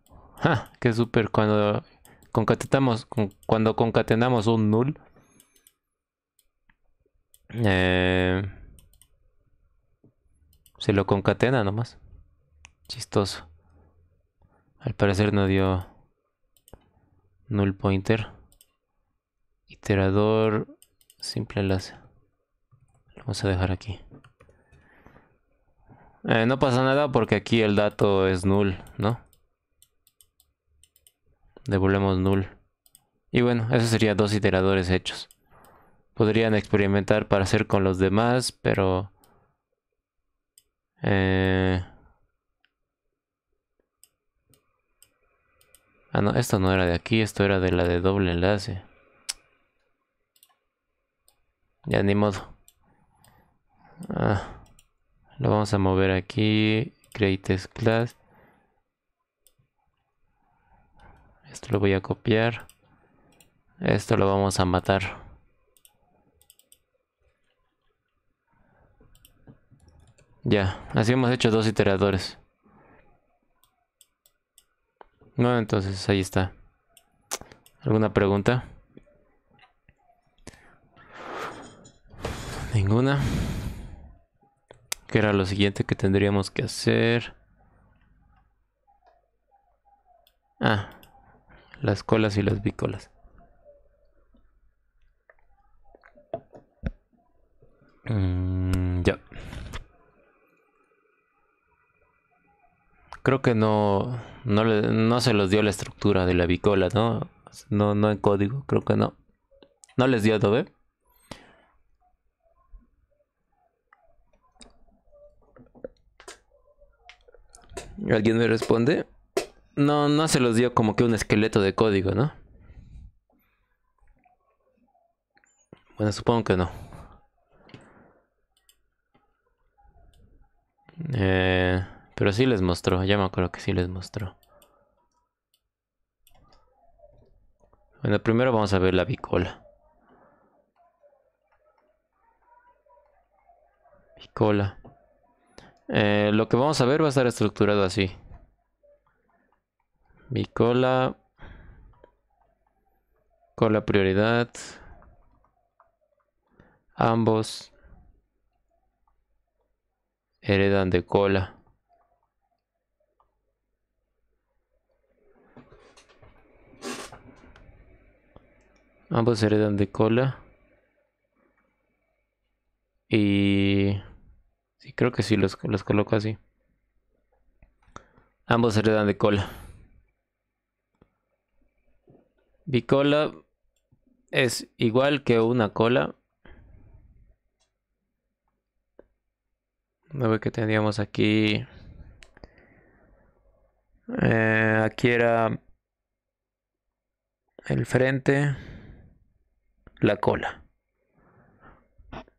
ja, qué súper cuando concatenamos, cuando concatenamos un null. Eh, se lo concatena nomás. Chistoso. Al parecer no dio null pointer. Iterador simple enlace. Lo vamos a dejar aquí. Eh, no pasa nada porque aquí el dato es null, ¿no? devolvemos null. Y bueno, eso sería dos iteradores hechos. Podrían experimentar para hacer con los demás, pero... Eh, ah, no, esto no era de aquí, esto era de la de doble enlace. Ya ni modo. Ah, lo vamos a mover aquí. Create class. Esto lo voy a copiar. Esto lo vamos a matar. Ya, así hemos hecho dos iteradores. No, entonces ahí está. ¿Alguna pregunta? Ninguna. ¿Qué era lo siguiente que tendríamos que hacer? Ah, las colas y las bicolas. Mm, ya. Creo que no, no, no, se los dio la estructura de la bicola, ¿no? No, no en código, creo que no. No les dio Adobe. ¿Alguien me responde? No, no se los dio como que un esqueleto de código, ¿no? Bueno, supongo que no. Eh, pero sí les mostró, ya me acuerdo que sí les mostró. Bueno, primero vamos a ver la bicola. Bicola. Eh, lo que vamos a ver va a estar estructurado así. Mi cola. Cola prioridad. Ambos heredan de cola. Ambos heredan de cola. Y... Sí, creo que sí, los, los coloco así. Ambos heredan de cola bicola es igual que una cola. No ve que teníamos aquí. Eh, aquí era el frente, la cola.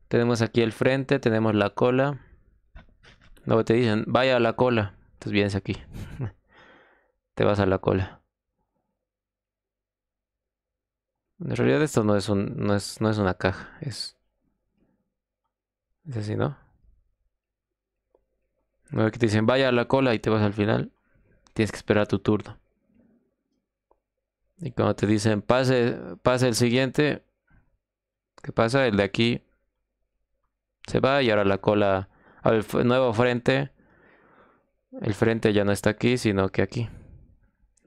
Tenemos aquí el frente, tenemos la cola. No te dicen, vaya a la cola. Entonces vienes aquí. te vas a la cola. En realidad esto no es, no es, una caja, es... Es así, ¿no? que te dicen, vaya a la cola y te vas al final. Tienes que esperar tu turno. Y cuando te dicen, pase, pase el siguiente, ¿qué pasa? El de aquí se va y ahora la cola al nuevo frente. El frente ya no está aquí, sino que aquí.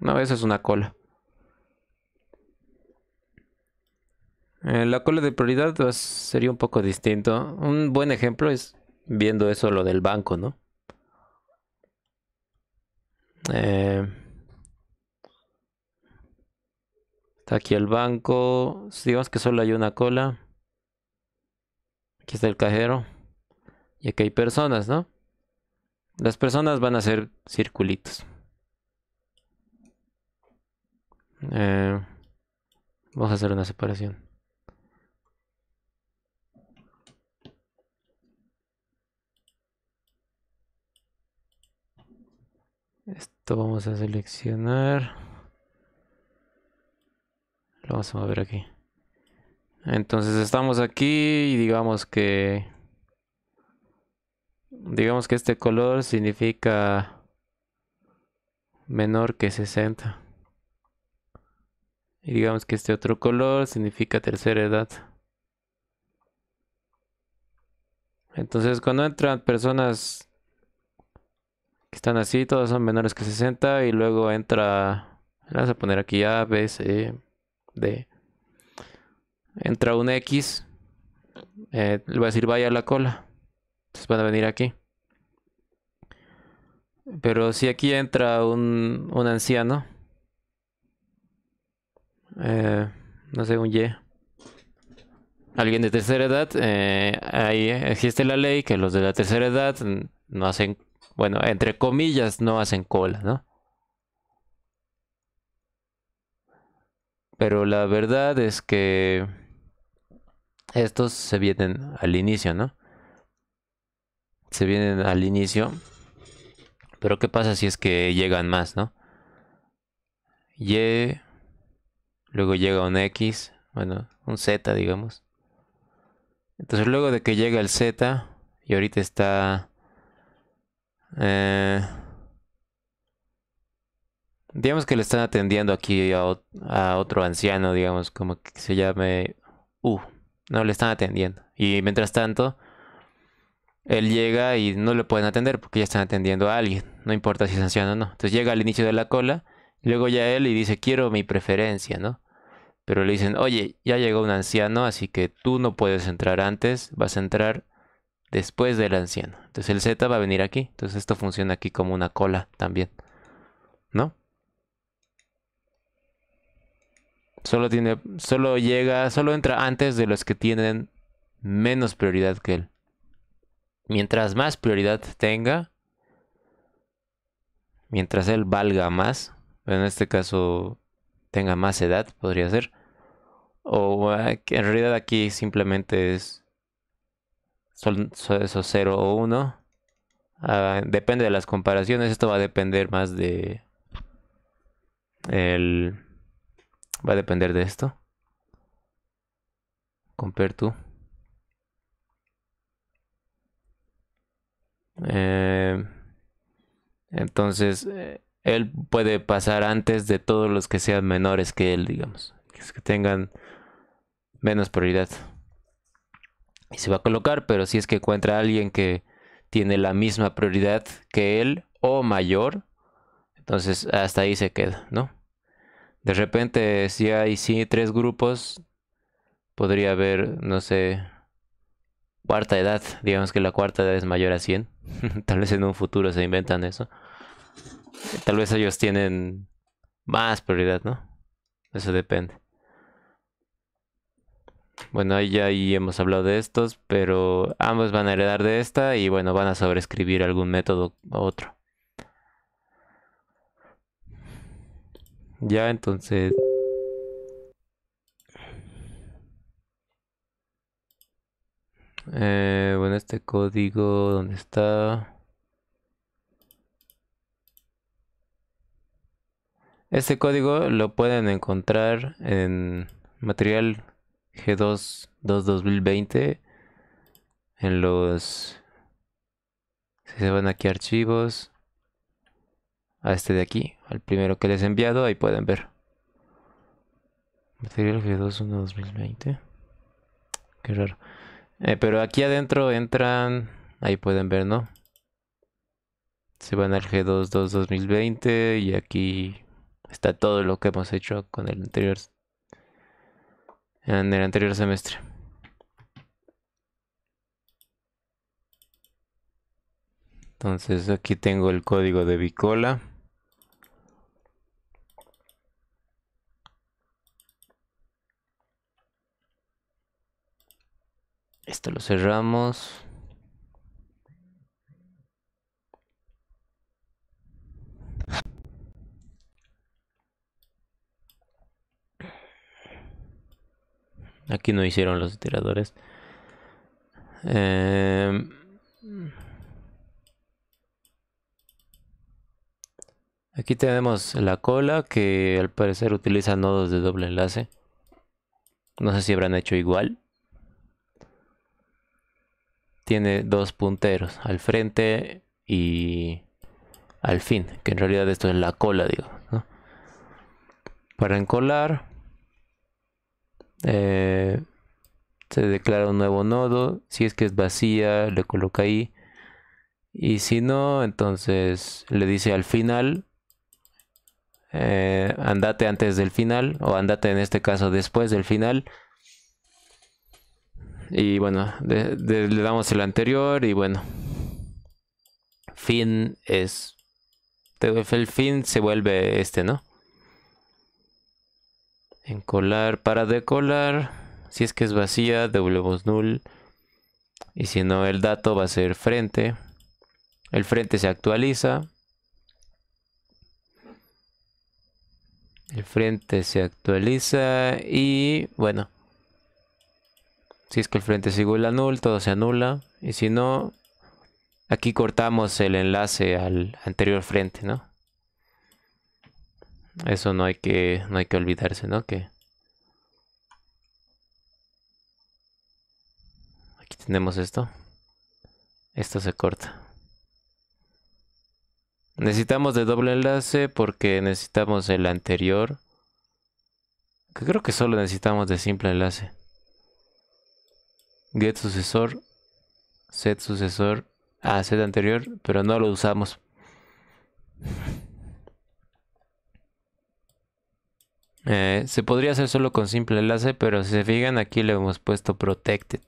No, eso es una cola. Eh, la cola de prioridad pues, sería un poco distinto. Un buen ejemplo es viendo eso lo del banco, ¿no? Eh, está aquí el banco. Digamos que solo hay una cola. Aquí está el cajero. Y aquí hay personas, ¿no? Las personas van a ser circulitos. Eh, vamos a hacer una separación. esto vamos a seleccionar lo vamos a mover aquí entonces estamos aquí y digamos que digamos que este color significa menor que 60 y digamos que este otro color significa tercera edad entonces cuando entran personas están así, todos son menores que 60 y luego entra, vamos a poner aquí A, B, C, D. Entra un X, eh, le voy a decir vaya a la cola. Entonces van a venir aquí. Pero si aquí entra un, un anciano, eh, no sé, un Y alguien de tercera edad, eh, ahí existe la ley que los de la tercera edad no hacen bueno, entre comillas, no hacen cola, ¿no? Pero la verdad es que estos se vienen al inicio, ¿no? Se vienen al inicio. Pero ¿qué pasa si es que llegan más, no? Y, luego llega un X, bueno, un Z, digamos. Entonces luego de que llega el Z, y ahorita está eh, digamos que le están atendiendo aquí a, otro anciano, digamos, como que se llame... Uh, no, le están atendiendo. Y mientras tanto, él llega y no le pueden atender porque ya están atendiendo a alguien. No importa si es anciano o no. Entonces llega al inicio de la cola, luego ya él y dice, quiero mi preferencia, ¿no? Pero le dicen, oye, ya llegó un anciano, así que tú no puedes entrar antes, vas a entrar después del anciano. Entonces el Z va a venir aquí. Entonces esto funciona aquí como una cola también. ¿No? Solo tiene. Solo llega. Solo entra antes de los que tienen menos prioridad que él. Mientras más prioridad tenga. Mientras él valga más. En este caso. Tenga más edad. Podría ser. O ah, en realidad aquí simplemente es son, esos 0 o 1. Ah, depende de las comparaciones. Esto va a depender más de. El. Va a depender de esto. Compare tú eh, entonces, eh, él puede pasar antes de todos los que sean menores que él, digamos. Que tengan menos prioridad se va a colocar, pero si es que encuentra alguien que tiene la misma prioridad que él o mayor, entonces hasta ahí se queda, ¿no? De repente, si hay sí, tres grupos, podría haber, no sé, cuarta edad. Digamos que la cuarta edad es mayor a 100. Tal vez en un futuro se inventan eso. Tal vez ellos tienen más prioridad, ¿no? Eso depende. Bueno, ahí ya ahí hemos hablado de estos, pero ambos van a heredar de esta y bueno, van a sobreescribir algún método u otro. Ya entonces... Eh, bueno, este código, ¿dónde está? Este código lo pueden encontrar en material G2 2 2020 en los si se van aquí archivos a este de aquí al primero que les he enviado ahí pueden ver material G2 1 2020 qué raro eh, pero aquí adentro entran ahí pueden ver no se van al G2 2 2020 y aquí está todo lo que hemos hecho con el anterior en el anterior semestre. Entonces aquí tengo el código de Bicola. Esto lo cerramos. Aquí no hicieron los tiradores. Em, aquí tenemos la cola que al parecer utiliza nodos de doble enlace. No sé si habrán hecho igual. Tiene dos punteros, al frente y al fin, que en realidad esto es la cola, digo. Para encolar eh, se declara un nuevo nodo. Si es que es vacía, le coloca ahí. Y si no, entonces le dice al final, eh, andate antes del final, o andate en este caso después del final. Y bueno, le damos el anterior y bueno. Fin es... El fin se vuelve este, ¿no? encolar para decolar. Si es que es vacía, devolvemos null. Y si no, el dato va a ser frente. El frente se actualiza. El frente se actualiza y bueno. Si es que el frente sigue igual a null, todo se anula. Y si no, aquí cortamos el enlace al anterior frente, ¿no? Eso no hay que, no hay que olvidarse, ¿no? Que aquí tenemos esto. Esto se corta. Necesitamos de doble enlace porque necesitamos el anterior. Que creo que solo necesitamos de simple enlace. Get sucesor. Set sucesor. a ah, set anterior. Pero no lo usamos. Eh, se podría hacer solo con simple enlace, pero si se fijan aquí le hemos puesto protected.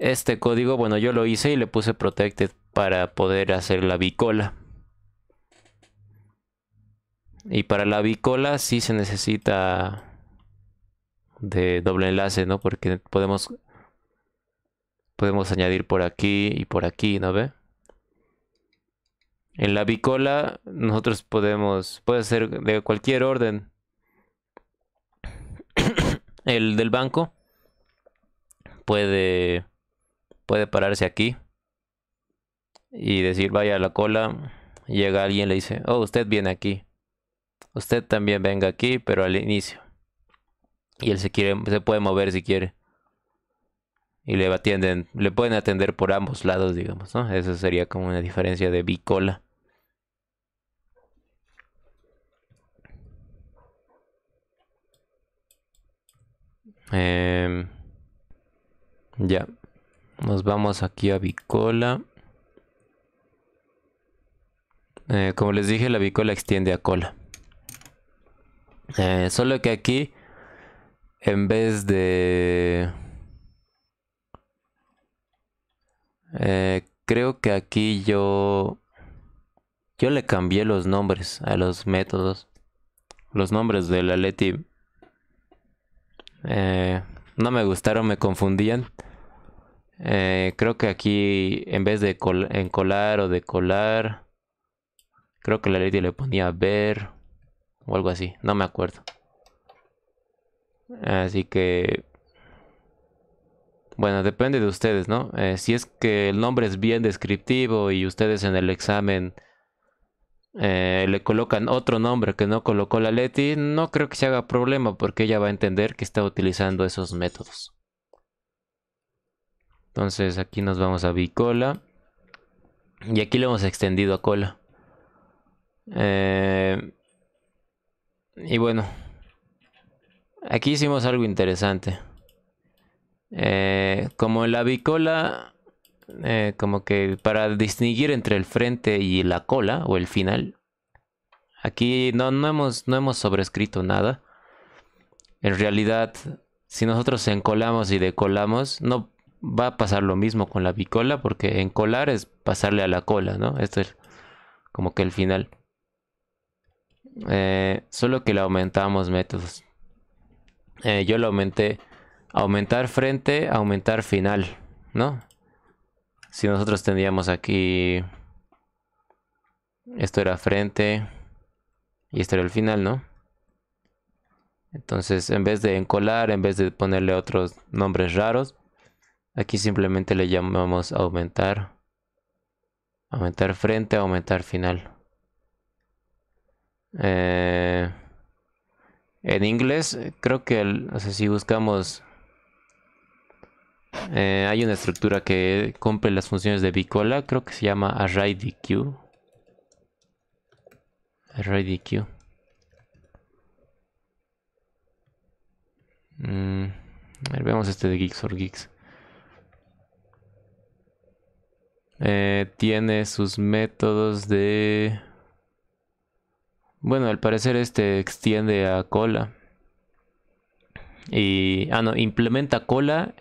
Este código, bueno, yo lo hice y le puse protected para poder hacer la bicola. Y para la bicola sí se necesita de doble enlace, ¿no? Porque podemos podemos añadir por aquí y por aquí, ¿no ve? En la bicola nosotros podemos, puede ser de cualquier orden. El del banco puede, puede pararse aquí y decir vaya a la cola. Llega alguien y le dice, oh, usted viene aquí. Usted también venga aquí, pero al inicio. Y él se quiere, se puede mover si quiere. Y le atienden, le pueden atender por ambos lados, digamos, ¿no? Esa sería como una diferencia de bicola. Em, ya. Nos vamos aquí a bicola. Eh, como les dije, la bicola extiende a cola. Eh, solo que aquí, en vez de... Eh, creo que aquí yo... Yo le cambié los nombres a los métodos. Los nombres de la Leti eh, no me gustaron, me confundían. Eh, creo que aquí en vez de col encolar o colar creo que la lady le ponía ver o algo así, no me acuerdo. Así que, bueno, depende de ustedes, ¿no? Eh, si es que el nombre es bien descriptivo y ustedes en el examen eh, le colocan otro nombre que no colocó la Leti, no creo que se haga problema porque ella va a entender que está utilizando esos métodos. Entonces aquí nos vamos a bicola. Y aquí lo hemos extendido a cola. Eh, y bueno. Aquí hicimos algo interesante. Eh, como en la bicola eh, como que para distinguir entre el frente y la cola o el final. Aquí no, no, hemos, no hemos sobrescrito nada. En realidad, si nosotros encolamos y decolamos, no va a pasar lo mismo con la bicola, porque encolar es pasarle a la cola, ¿no? Esto es como que el final. Eh, solo que le aumentamos métodos. Eh, yo lo aumenté. Aumentar frente, aumentar final, ¿no? Si nosotros teníamos aquí... Esto era frente. Y esto era el final, ¿no? Entonces, en vez de encolar, en vez de ponerle otros nombres raros, aquí simplemente le llamamos aumentar. Aumentar frente, aumentar final. Eh, en inglés, creo que el, o si buscamos eh, hay una estructura que cumple las funciones de bicola, creo que se llama ArrayDQ. ArrayDQ. Mm, a ver, veamos este de Geeks or Geeks. Eh, tiene sus métodos de... Bueno, al parecer este extiende a cola. Y... Ah, no, implementa cola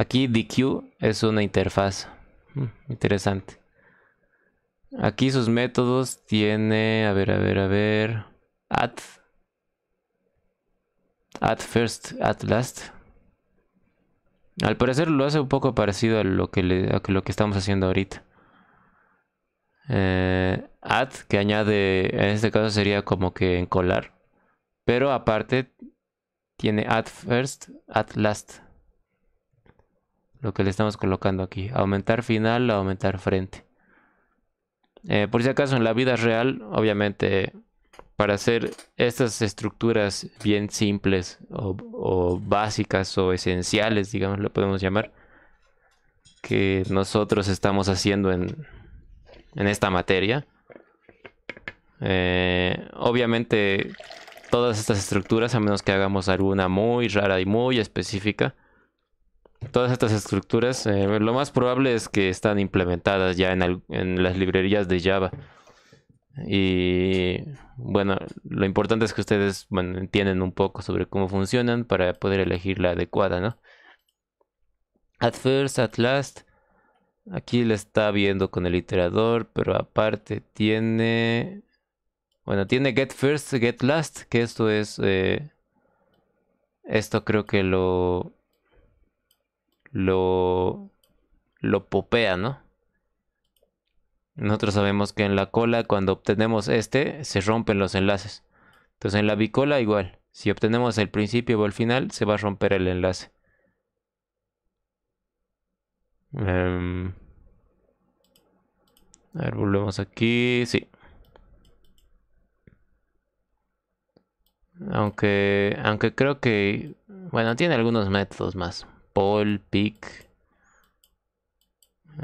Aquí DQ es una interfaz. Mm, interesante. Aquí sus métodos tiene, a ver, a ver, a ver, at, Add first, at last. Al parecer lo hace un poco parecido a lo que, lo que estamos haciendo ahorita. Eh, add, at que añade, en este caso sería como que encolar. Pero aparte tiene add first, at last lo que le estamos colocando aquí. Aumentar final, aumentar frente. Eh, por si acaso en la vida real, obviamente, para hacer estas estructuras bien simples o, básicas o esenciales, digamos, lo podemos llamar, que nosotros estamos haciendo en, en esta materia. Eh, obviamente, todas estas estructuras, a menos que hagamos alguna muy rara y muy específica, todas estas estructuras, eh, lo más probable es que están implementadas ya en, las librerías de Java. Y bueno, lo importante es que ustedes bueno, entiendan un poco sobre cómo funcionan para poder elegir la adecuada, ¿no? At first, at last. Aquí le está viendo con el iterador, pero aparte tiene... Bueno, tiene get first, get last, que esto es... Eh, esto creo que lo lo, lo popea, ¿no? Nosotros sabemos que en la cola cuando obtenemos este se rompen los enlaces. Entonces en la bicola igual. Si obtenemos el principio o el final se va a romper el enlace. Em, a ver, volvemos aquí. Sí. Aunque, aunque creo que... Bueno, tiene algunos métodos más. Paul Pick.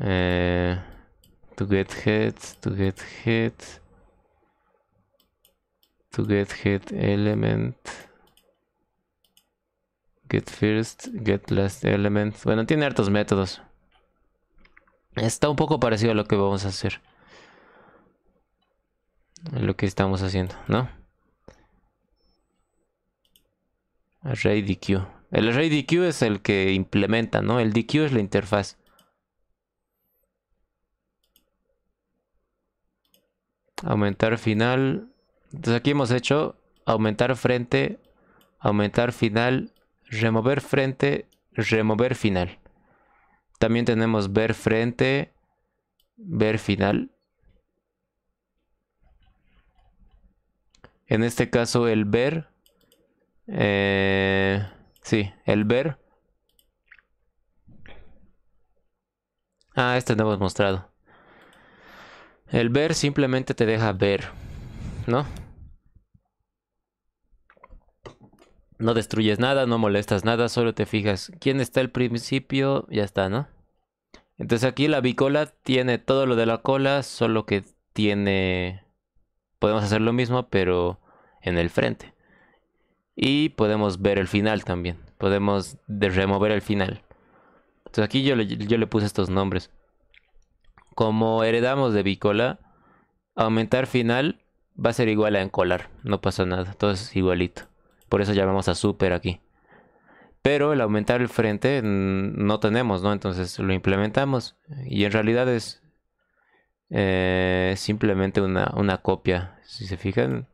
Eh, to get head, to get head. To get head element. Get first, get last element. Bueno, tiene hartos métodos. Está un poco parecido a lo que vamos a hacer. A lo que estamos haciendo, ¿no? Array queue el array DQ es el que implementa, ¿no? El DQ es la interfaz. Aumentar final. Entonces aquí hemos hecho aumentar frente, aumentar final, remover frente, remover final. También tenemos ver frente, ver final. En este caso el ver... Eh, Sí, el ver. Ah, este no hemos mostrado. El ver simplemente te deja ver, ¿no? No destruyes nada, no molestas nada, solo te fijas quién está al principio, ya está, ¿no? Entonces aquí la bicola tiene todo lo de la cola, solo que tiene... Podemos hacer lo mismo, pero en el frente. Y podemos ver el final también. Podemos remover el final. Entonces aquí yo le, yo le puse estos nombres. Como heredamos de bicola, aumentar final va a ser igual a encolar. No pasa nada. Todo es igualito. Por eso llamamos a super aquí. Pero el aumentar el frente no tenemos, ¿no? Entonces lo implementamos. Y en realidad es eh, simplemente una, una copia. Si se fijan,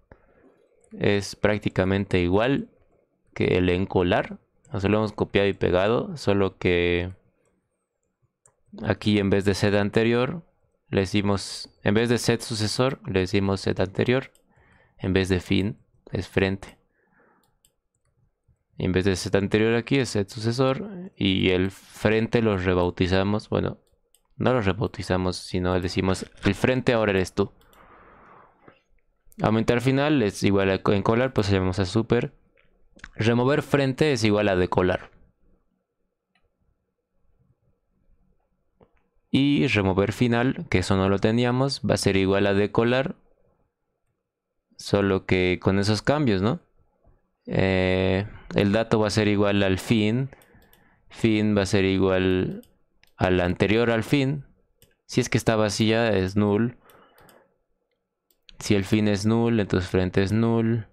es prácticamente igual que el encolar. O lo hemos copiado y pegado, solo que aquí en vez de set anterior, le decimos, en vez de set sucesor, le decimos set anterior. En vez de fin, es frente. en vez de set anterior aquí, es set sucesor. Y el frente los rebautizamos, bueno, no los rebautizamos, sino decimos, el frente ahora eres tú. Aumentar final es igual a encolar, pues llamamos a super. Remover frente es igual a decolar. Y remover final, que eso no lo teníamos, va a ser igual a decolar. Solo que con esos cambios, ¿no? Eh, el dato va a ser igual al fin. Fin va a ser igual al anterior al fin. Si es que está vacía, es null. Si el fin es null, entonces frente es null.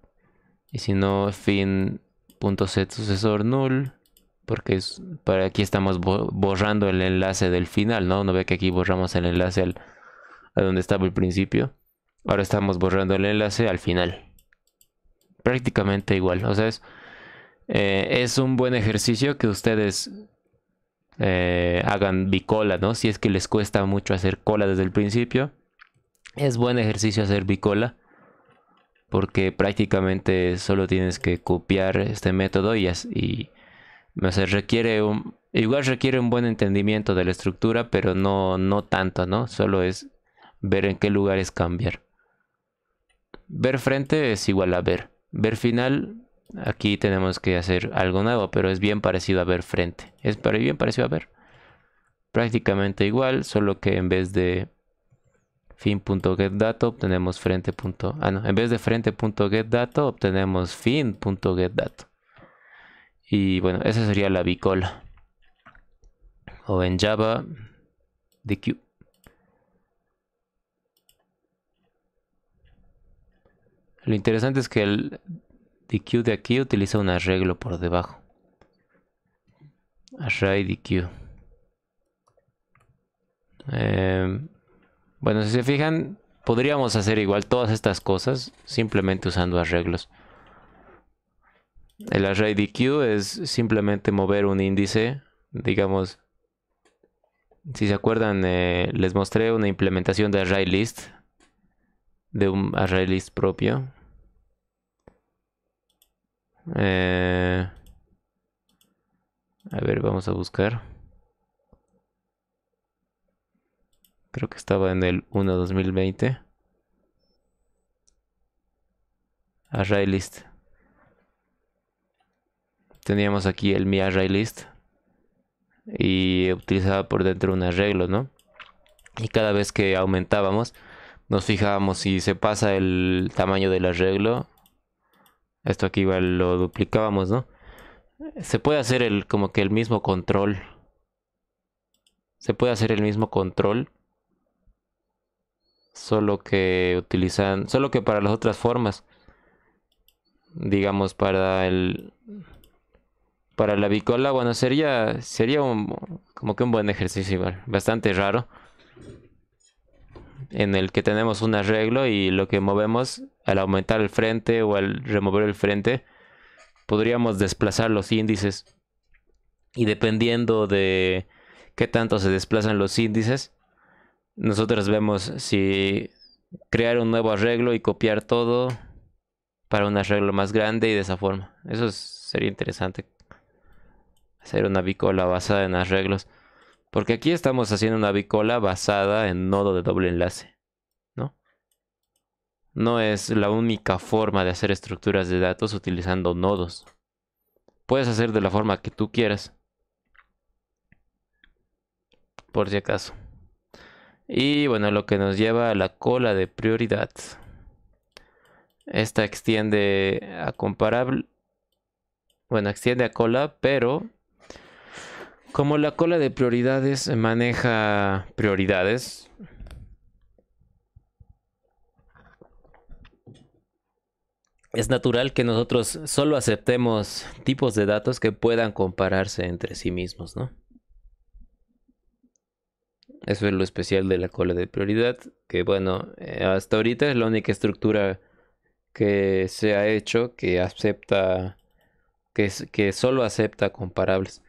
Y si no, fin punto set sucesor null. Porque para aquí estamos borrando el enlace del final, ¿no? No ve que aquí borramos el enlace a donde estaba el principio. Ahora estamos borrando el enlace al final. Prácticamente igual. O sea, es, eh, es un buen ejercicio que ustedes eh, hagan bicola, ¿no? Si es que les cuesta mucho hacer cola desde el principio. Es buen ejercicio hacer bicola porque prácticamente solo tienes que copiar este método y, y requiere un, igual requiere un buen entendimiento de la estructura, pero no, no tanto, ¿no? Solo es ver en qué lugares cambiar. Ver frente es igual a ver. Ver final, aquí tenemos que hacer algo nuevo, pero es bien parecido a ver frente. Es bien parecido a ver. Prácticamente igual, solo que en vez de fin.getData obtenemos frente. ah, no, en vez de frente.getData obtenemos fin.getData. Y bueno, esa sería la bicola. O en Java, de queue Lo interesante es que el DQ de aquí utiliza un arreglo por debajo. Array DQ. Eh, em, bueno, si se fijan, podríamos hacer igual todas estas cosas simplemente usando arreglos. El array DQ es simplemente mover un índice, digamos, si se acuerdan, eh, les mostré una implementación de array list, de un array list propio. Eh, a ver, vamos a buscar. Creo que estaba en el 1.2020 ArrayList Teníamos aquí el mi Y utilizaba por dentro un arreglo, ¿no? Y cada vez que aumentábamos, nos fijábamos si se pasa el tamaño del arreglo. Esto aquí igual lo duplicábamos, ¿no? Se puede hacer el, como que el mismo control. Se puede hacer el mismo control solo que utilizan, solo que para las otras formas. Digamos para el para la bicola, bueno, sería sería como que un buen ejercicio bastante raro en el que tenemos un arreglo y lo que movemos al aumentar el frente o al remover el frente podríamos desplazar los índices y dependiendo de qué tanto se desplazan los índices nosotros vemos si crear un nuevo arreglo y copiar todo para un arreglo más grande y de esa forma. Eso sería interesante. Hacer una bicola basada en arreglos. Porque aquí estamos haciendo una bicola basada en nodo de doble enlace. ¿no? no es la única forma de hacer estructuras de datos utilizando nodos. Puedes hacer de la forma que tú quieras. Por si acaso. Y bueno, lo que nos lleva a la cola de prioridad. Esta extiende a comparable. Bueno, extiende a cola, pero como la cola de prioridades maneja prioridades. Es natural que nosotros solo aceptemos tipos de datos que puedan compararse entre sí mismos, ¿no? Eso es lo especial de la cola de prioridad, que bueno, eh, hasta ahorita es la única estructura que se ha hecho que acepta, que, solo acepta comparables.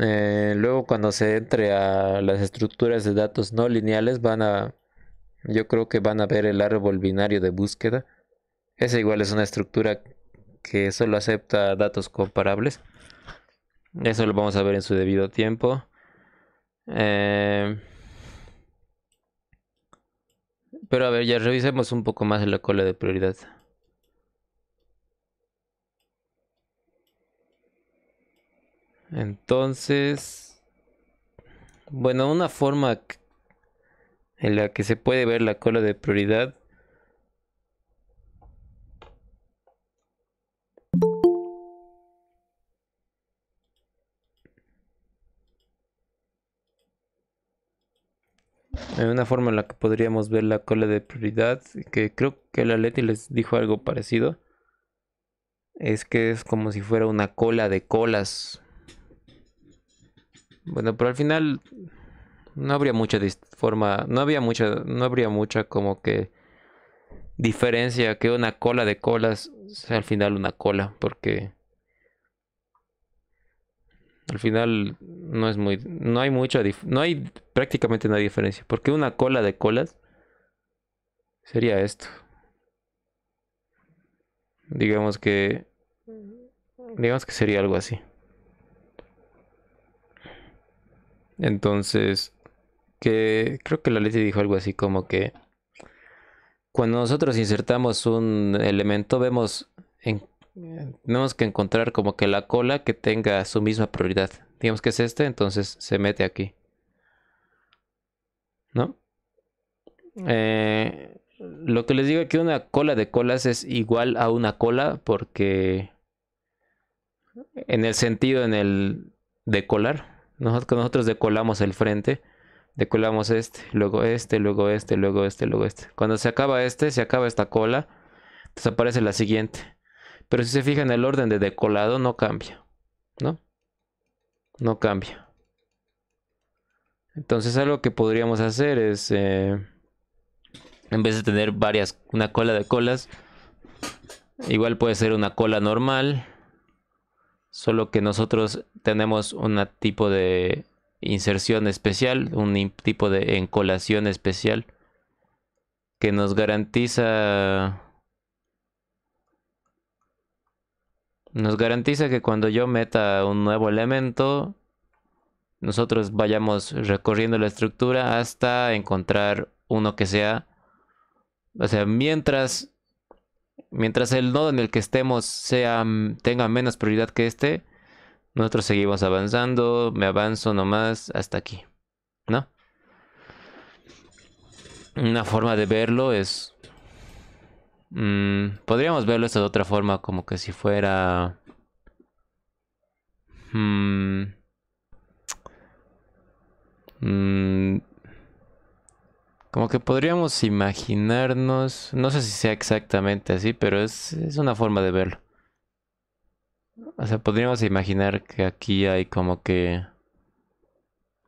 Eh, luego cuando se entre a las estructuras de datos no lineales van a, yo creo que van a ver el árbol binario de búsqueda. Esa igual es una estructura que solo acepta datos comparables. Eso lo vamos a ver en su debido tiempo. Eh, pero a ver, ya revisemos un poco más la cola de prioridad. Entonces, bueno, una forma en la que se puede ver la cola de prioridad una forma en la que podríamos ver la cola de prioridad, que creo que la Leti les dijo algo parecido, es que es como si fuera una cola de colas. Bueno, pero al final no habría mucha forma, no había mucha, no habría mucha como que diferencia que una cola de colas sea al final una cola, porque al final no es muy, no hay mucha, no hay prácticamente una diferencia, porque una cola de colas sería esto. Digamos que, digamos que sería algo así. Entonces, que creo que la ley dijo algo así como que cuando nosotros insertamos un elemento vemos en tenemos que encontrar como que la cola que tenga su misma prioridad. Digamos que es este, entonces se mete aquí. ¿No? Mm. Eh, lo que les digo que una cola de colas es igual a una cola porque en el sentido en el de colar, nosotros, decolamos el frente, decolamos este, luego este, luego este, luego este, luego este. Cuando se acaba este, se acaba esta cola, desaparece la siguiente. Pero si se fija en el orden de decolado no cambia, ¿no? No cambia. Entonces algo que podríamos hacer es, eh, en vez de tener varias, una cola de colas, igual puede ser una cola normal, solo que nosotros tenemos un tipo de inserción especial, un tipo de encolación especial que nos garantiza Nos garantiza que cuando yo meta un nuevo elemento, nosotros vayamos recorriendo la estructura hasta encontrar uno que sea... O sea, mientras, mientras el nodo en el que estemos sea, mm, tenga menos prioridad que este, nosotros seguimos avanzando, me avanzo nomás hasta aquí, ¿no? Una forma de verlo es Mm, podríamos verlo esto de otra forma, como que si fuera... Hmm, mm, como que podríamos imaginarnos, no sé si sea exactamente así, pero es, es una forma de verlo. O sea, podríamos imaginar que aquí hay como que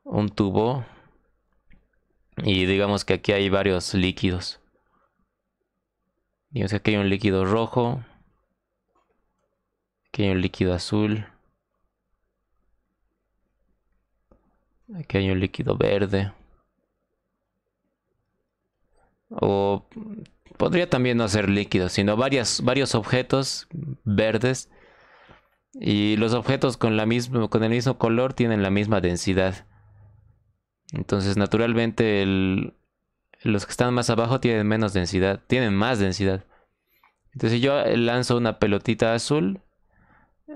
un tubo y digamos que aquí hay varios líquidos. Digamos que aquí hay un líquido rojo. Aquí hay un líquido azul. Aquí hay un líquido verde. O podría también no ser líquido, sino varios objetos verdes. Y los objetos con, la con el mismo color tienen la misma densidad. Entonces naturalmente el, los que están más abajo tienen menos densidad, tienen más densidad. Entonces yo eh, lanzo una pelotita azul,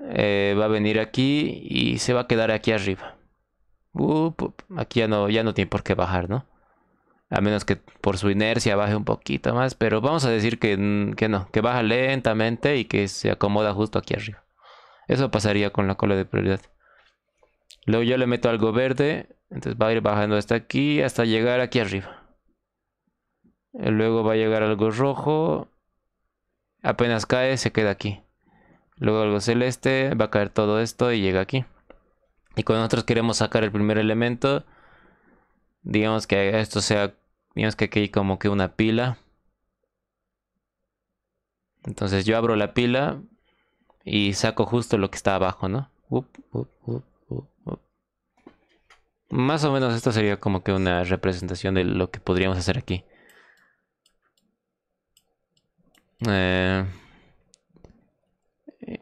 eh, va a venir aquí y se va a quedar aquí arriba. Uh, aquí ya no, ya no tiene por qué bajar, ¿no? A menos que por su inercia baje un poquito más, pero vamos a decir que, mm, que no, que baja lentamente y que se acomoda justo aquí arriba. Eso pasaría con la cola de prioridad. Luego yo le meto algo verde, entonces va a ir bajando hasta aquí, hasta llegar aquí arriba. Eh, luego va a llegar algo rojo. Apenas cae, se queda aquí. Luego algo celeste, va a caer todo esto y llega aquí. Y cuando nosotros queremos sacar el primer elemento, digamos que esto sea, digamos que aquí hay como que una pila. Entonces yo abro la pila y saco justo lo que está abajo, ¿no? Más o menos esto sería como que una representación de lo que podríamos hacer aquí. Eh,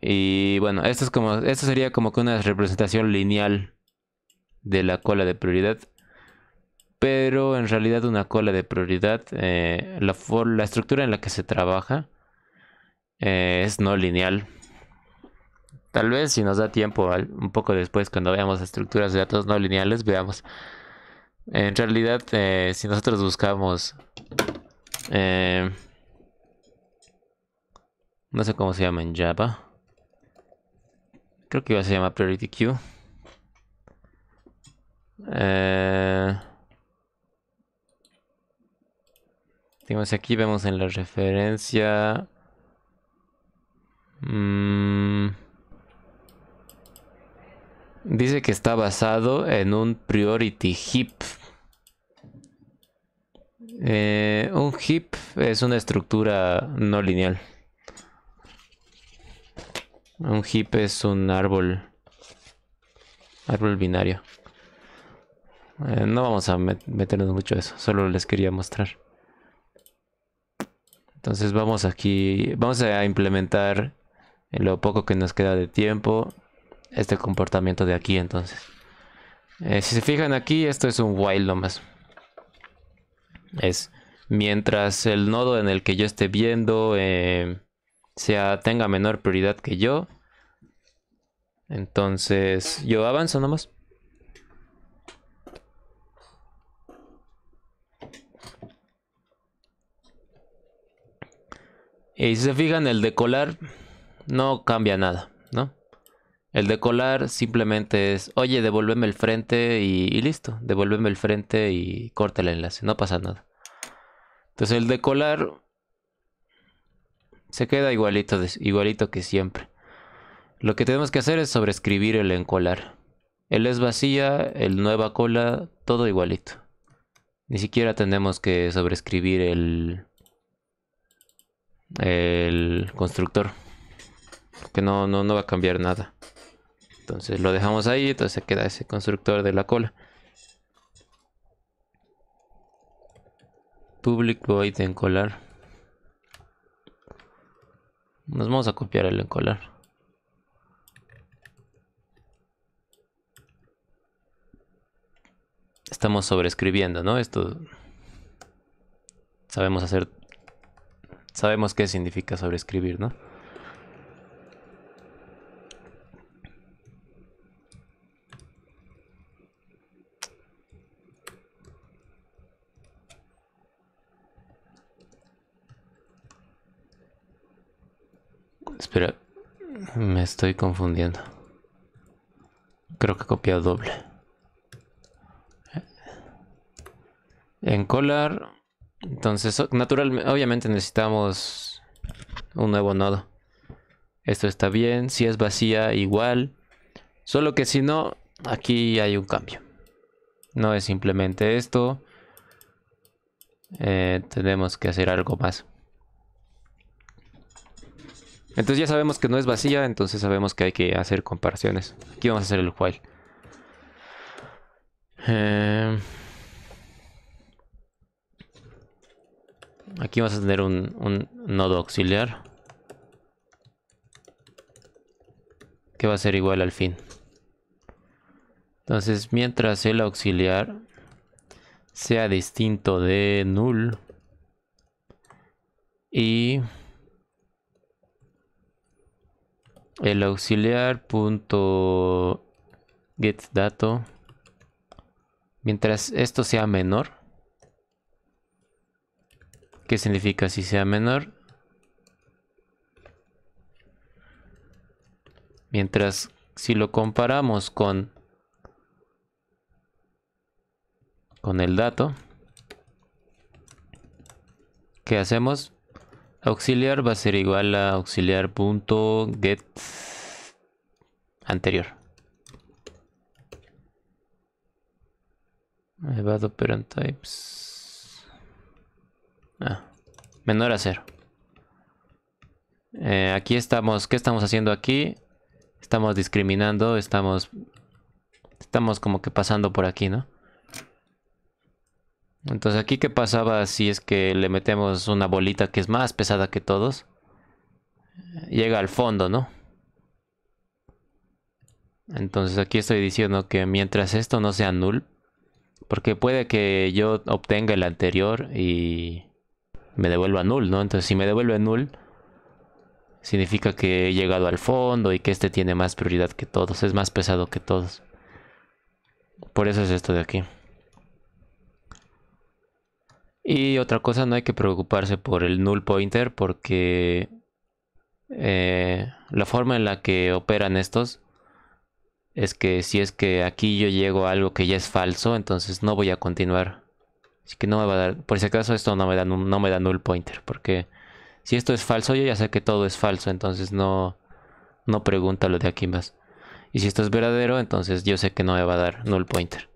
y bueno, esto, es como, esto sería como que una representación lineal de la cola de prioridad. Pero en realidad una cola de prioridad, eh, la, la, estructura en la que se trabaja eh, es no lineal. Tal vez si nos da tiempo, un poco después cuando veamos estructuras de datos no lineales, veamos. En realidad, si nosotros buscamos... No sé cómo se llama en Java. Creo que iba a ser llama Priority Queue. Eh, digamos aquí vemos en la referencia. Mm, dice que está basado en un priority heap. Eh, un heap es una estructura no lineal. Un heap es un árbol. Árbol binario. Eh, no vamos a meternos mucho a eso. Solo les quería mostrar. Entonces vamos aquí. Vamos a implementar en lo poco que nos queda de tiempo. Este comportamiento de aquí entonces. Eh, si se fijan aquí, esto es un while nomás. Es mientras el nodo en el que yo esté viendo... Eh, sea tenga menor prioridad que yo. Entonces, yo avanzo nomás. Y si se fijan, el decolar no cambia nada, ¿no? El decolar simplemente es, oye, devuélveme el frente y, listo. Devuélveme el frente y corta el enlace, no pasa nada. Entonces el decolar se queda igualito, igualito que siempre. Lo que tenemos que hacer es sobreescribir el encolar. El es vacía, el nueva cola, todo igualito. Ni siquiera tenemos que sobreescribir el, el constructor. Que no, no, no va a cambiar nada. Entonces lo dejamos ahí, entonces se queda ese constructor de la cola. Public void encolar. Nos vamos a copiar el encolar. Estamos sobreescribiendo, ¿no? Esto sabemos hacer... Sabemos qué significa sobreescribir, ¿no? Espera, me estoy confundiendo. Creo que he copiado doble. En color entonces naturalmente, obviamente necesitamos un nuevo nodo. Esto está bien, si es vacía igual. Solo que si no, aquí hay un cambio. No es simplemente esto. Eh, tenemos que hacer algo más. Entonces ya sabemos que no es vacía, entonces sabemos que hay que hacer comparaciones. Aquí vamos a hacer el while. Em, aquí vamos a tener un, nodo auxiliar. Que va a ser igual al fin. Entonces, mientras el auxiliar sea distinto de null. Y el auxiliar dato mientras esto sea menor ¿Qué significa si sea menor? Mientras si lo comparamos con con el dato, ¿qué hacemos? Auxiliar va a ser igual a auxiliar.get anterior. operand types. Ah, menor a cero. Eh, aquí estamos, ¿qué estamos haciendo aquí? Estamos discriminando, estamos, estamos como que pasando por aquí, ¿no? Entonces aquí qué pasaba si es que le metemos una bolita que es más pesada que todos. Llega al fondo, ¿no? Entonces aquí estoy diciendo que mientras esto no sea null, porque puede que yo obtenga el anterior y me devuelva null, ¿no? Entonces si me devuelve null, significa que he llegado al fondo y que este tiene más prioridad que todos, es más pesado que todos. Por eso es esto de aquí. Y otra cosa, no hay que preocuparse por el null pointer porque eh, la forma en la que operan estos es que si es que aquí yo llego a algo que ya es falso, entonces no voy a continuar. Así que no me va a dar, por si acaso esto no me da, no me da null pointer, porque si esto es falso, yo ya sé que todo es falso, entonces no, no pregunta lo de aquí más. Y si esto es verdadero, entonces yo sé que no me va a dar null pointer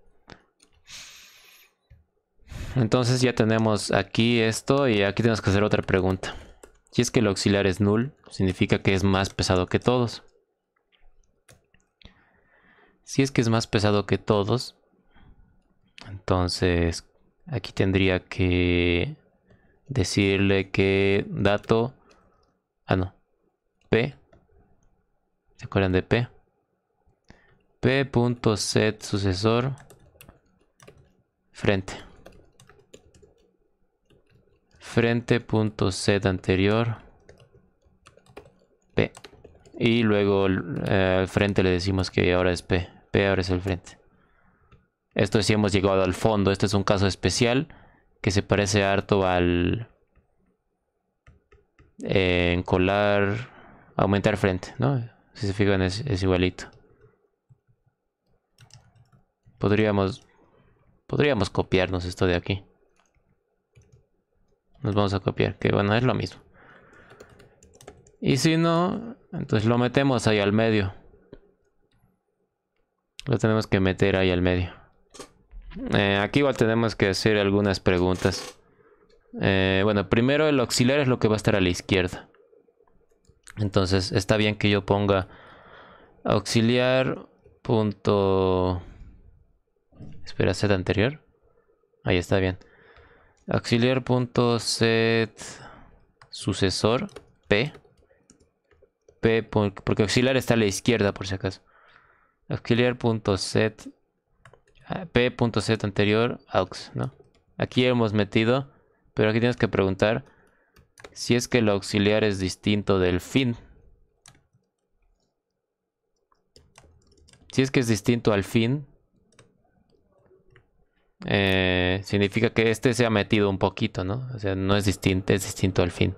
entonces ya tenemos aquí esto y aquí tenemos que hacer otra pregunta. Si es que el auxiliar es null, significa que es más pesado que todos. Si es que es más pesado que todos, entonces aquí tendría que decirle que dato... Ah, no. P. ¿Se acuerdan de P? P.set sucesor frente frente punto anterior p y luego eh, al frente le decimos que ahora es p p ahora es el frente esto si hemos llegado al fondo este es un caso especial que se parece harto al eh, colar aumentar frente no si se fijan es igualito podríamos podríamos copiarnos esto de aquí nos vamos a copiar, que bueno, es lo mismo. Y si no, entonces lo metemos ahí al medio. Lo tenemos que meter ahí al medio. Eh, aquí igual tenemos que hacer algunas preguntas. Eh, bueno, primero el auxiliar es lo que va a estar a la izquierda. Entonces está bien que yo ponga auxiliar punto... Espera, set anterior. Ahí está bien. Auxiliar.set sucesor P. P porque auxiliar está a la izquierda por si acaso. Auxiliar.set ah, P.set anterior aux, ¿no? Aquí hemos metido, pero aquí tienes que preguntar si es que el auxiliar es distinto del fin. Si es que es distinto al fin, eh, significa que este se ha metido un poquito, ¿no? O sea, no es distinto, es distinto al fin.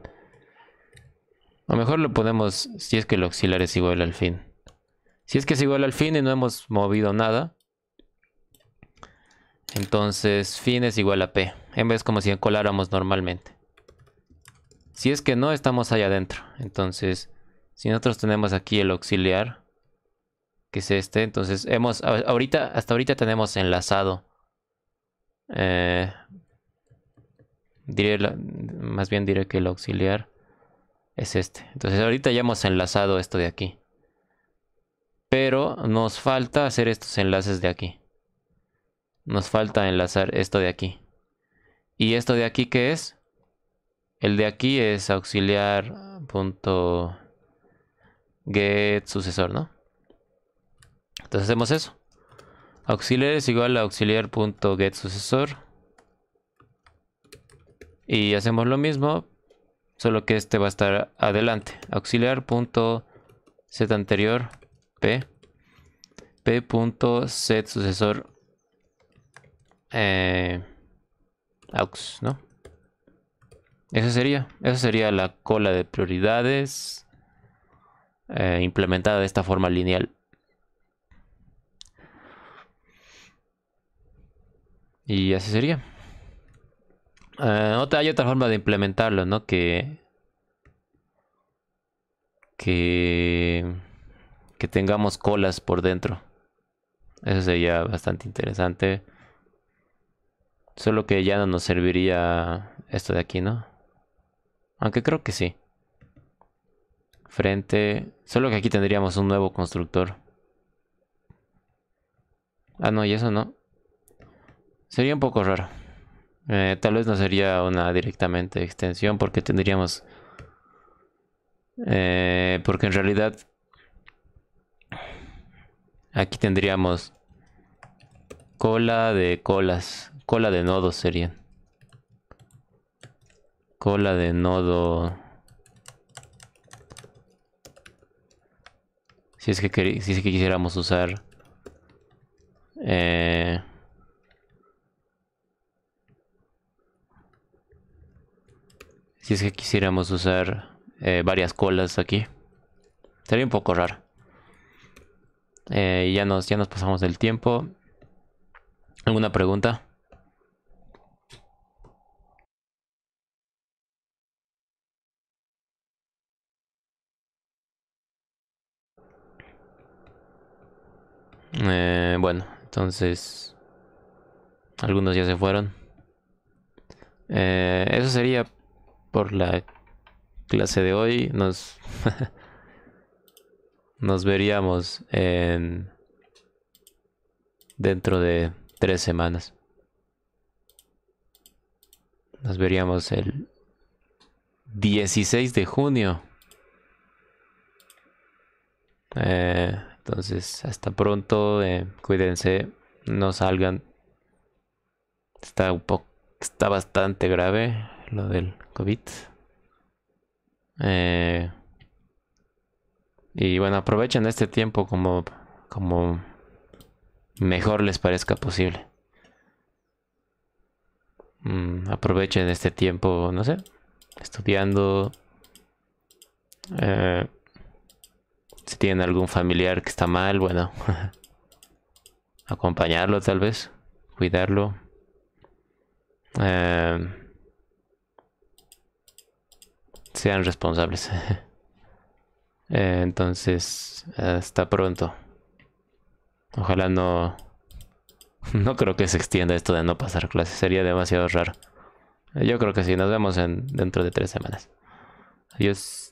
A lo mejor lo ponemos si es que el auxiliar es igual al fin. Si es que es igual al fin y no hemos movido nada, entonces fin es igual a p. En vez como si encoláramos normalmente. Si es que no, estamos allá adentro. Entonces, si nosotros tenemos aquí el auxiliar, que es este, entonces hemos, ahorita, hasta ahorita tenemos enlazado eh, diré, más bien diré que el auxiliar es este. Entonces ahorita ya hemos enlazado esto de aquí. Pero nos falta hacer estos enlaces de aquí. Nos falta enlazar esto de aquí. ¿Y esto de aquí qué es? El de aquí es get sucesor, ¿no? Entonces hacemos eso. Auxiliar es igual a auxiliar.getSucesor. Y hacemos lo mismo, solo que este va a estar adelante. Auxiliar.set anterior p p.set eh, aux, ¿no? Eso sería, eso sería la cola de prioridades eh, implementada de esta forma lineal. Y así sería. Ah, hay otra forma de implementarlo, ¿no? Que... Que... Que tengamos colas por dentro. Eso sería bastante interesante. Solo que ya no nos serviría esto de aquí, ¿no? Aunque creo que sí. Frente... Solo que aquí tendríamos un nuevo constructor. Ah, no, y eso no. Sería un poco raro. Eh, tal vez no sería una directamente extensión porque tendríamos... Eh, porque en realidad... Aquí tendríamos cola de colas. Cola de nodos serían. Cola de nodo... Si es que, si es que quisiéramos usar... Eh, Si es que quisiéramos usar eh, varias colas aquí. Sería un poco raro. Eh, ya, nos, ya nos pasamos del tiempo. ¿Alguna pregunta? Eh, bueno, entonces... Algunos ya se fueron. eso sería por la clase de hoy. Nos, nos veríamos en dentro de tres semanas. Nos veríamos el 16 de junio. Eh, entonces, hasta pronto. Eh, cuídense. No salgan. Está un poco. Está bastante grave lo del COVID. Eh, y bueno, aprovechen este tiempo como, como mejor les parezca posible. Mm, aprovechen este tiempo, no sé, estudiando. Eh, si tienen algún familiar que está mal, bueno, acompañarlo tal vez, cuidarlo. Eh, sean responsables. Eh, entonces, hasta pronto. Ojalá no... No creo que se extienda esto de no pasar clases. Sería demasiado raro. Yo creo que sí. Nos vemos en, dentro de tres semanas. Adiós.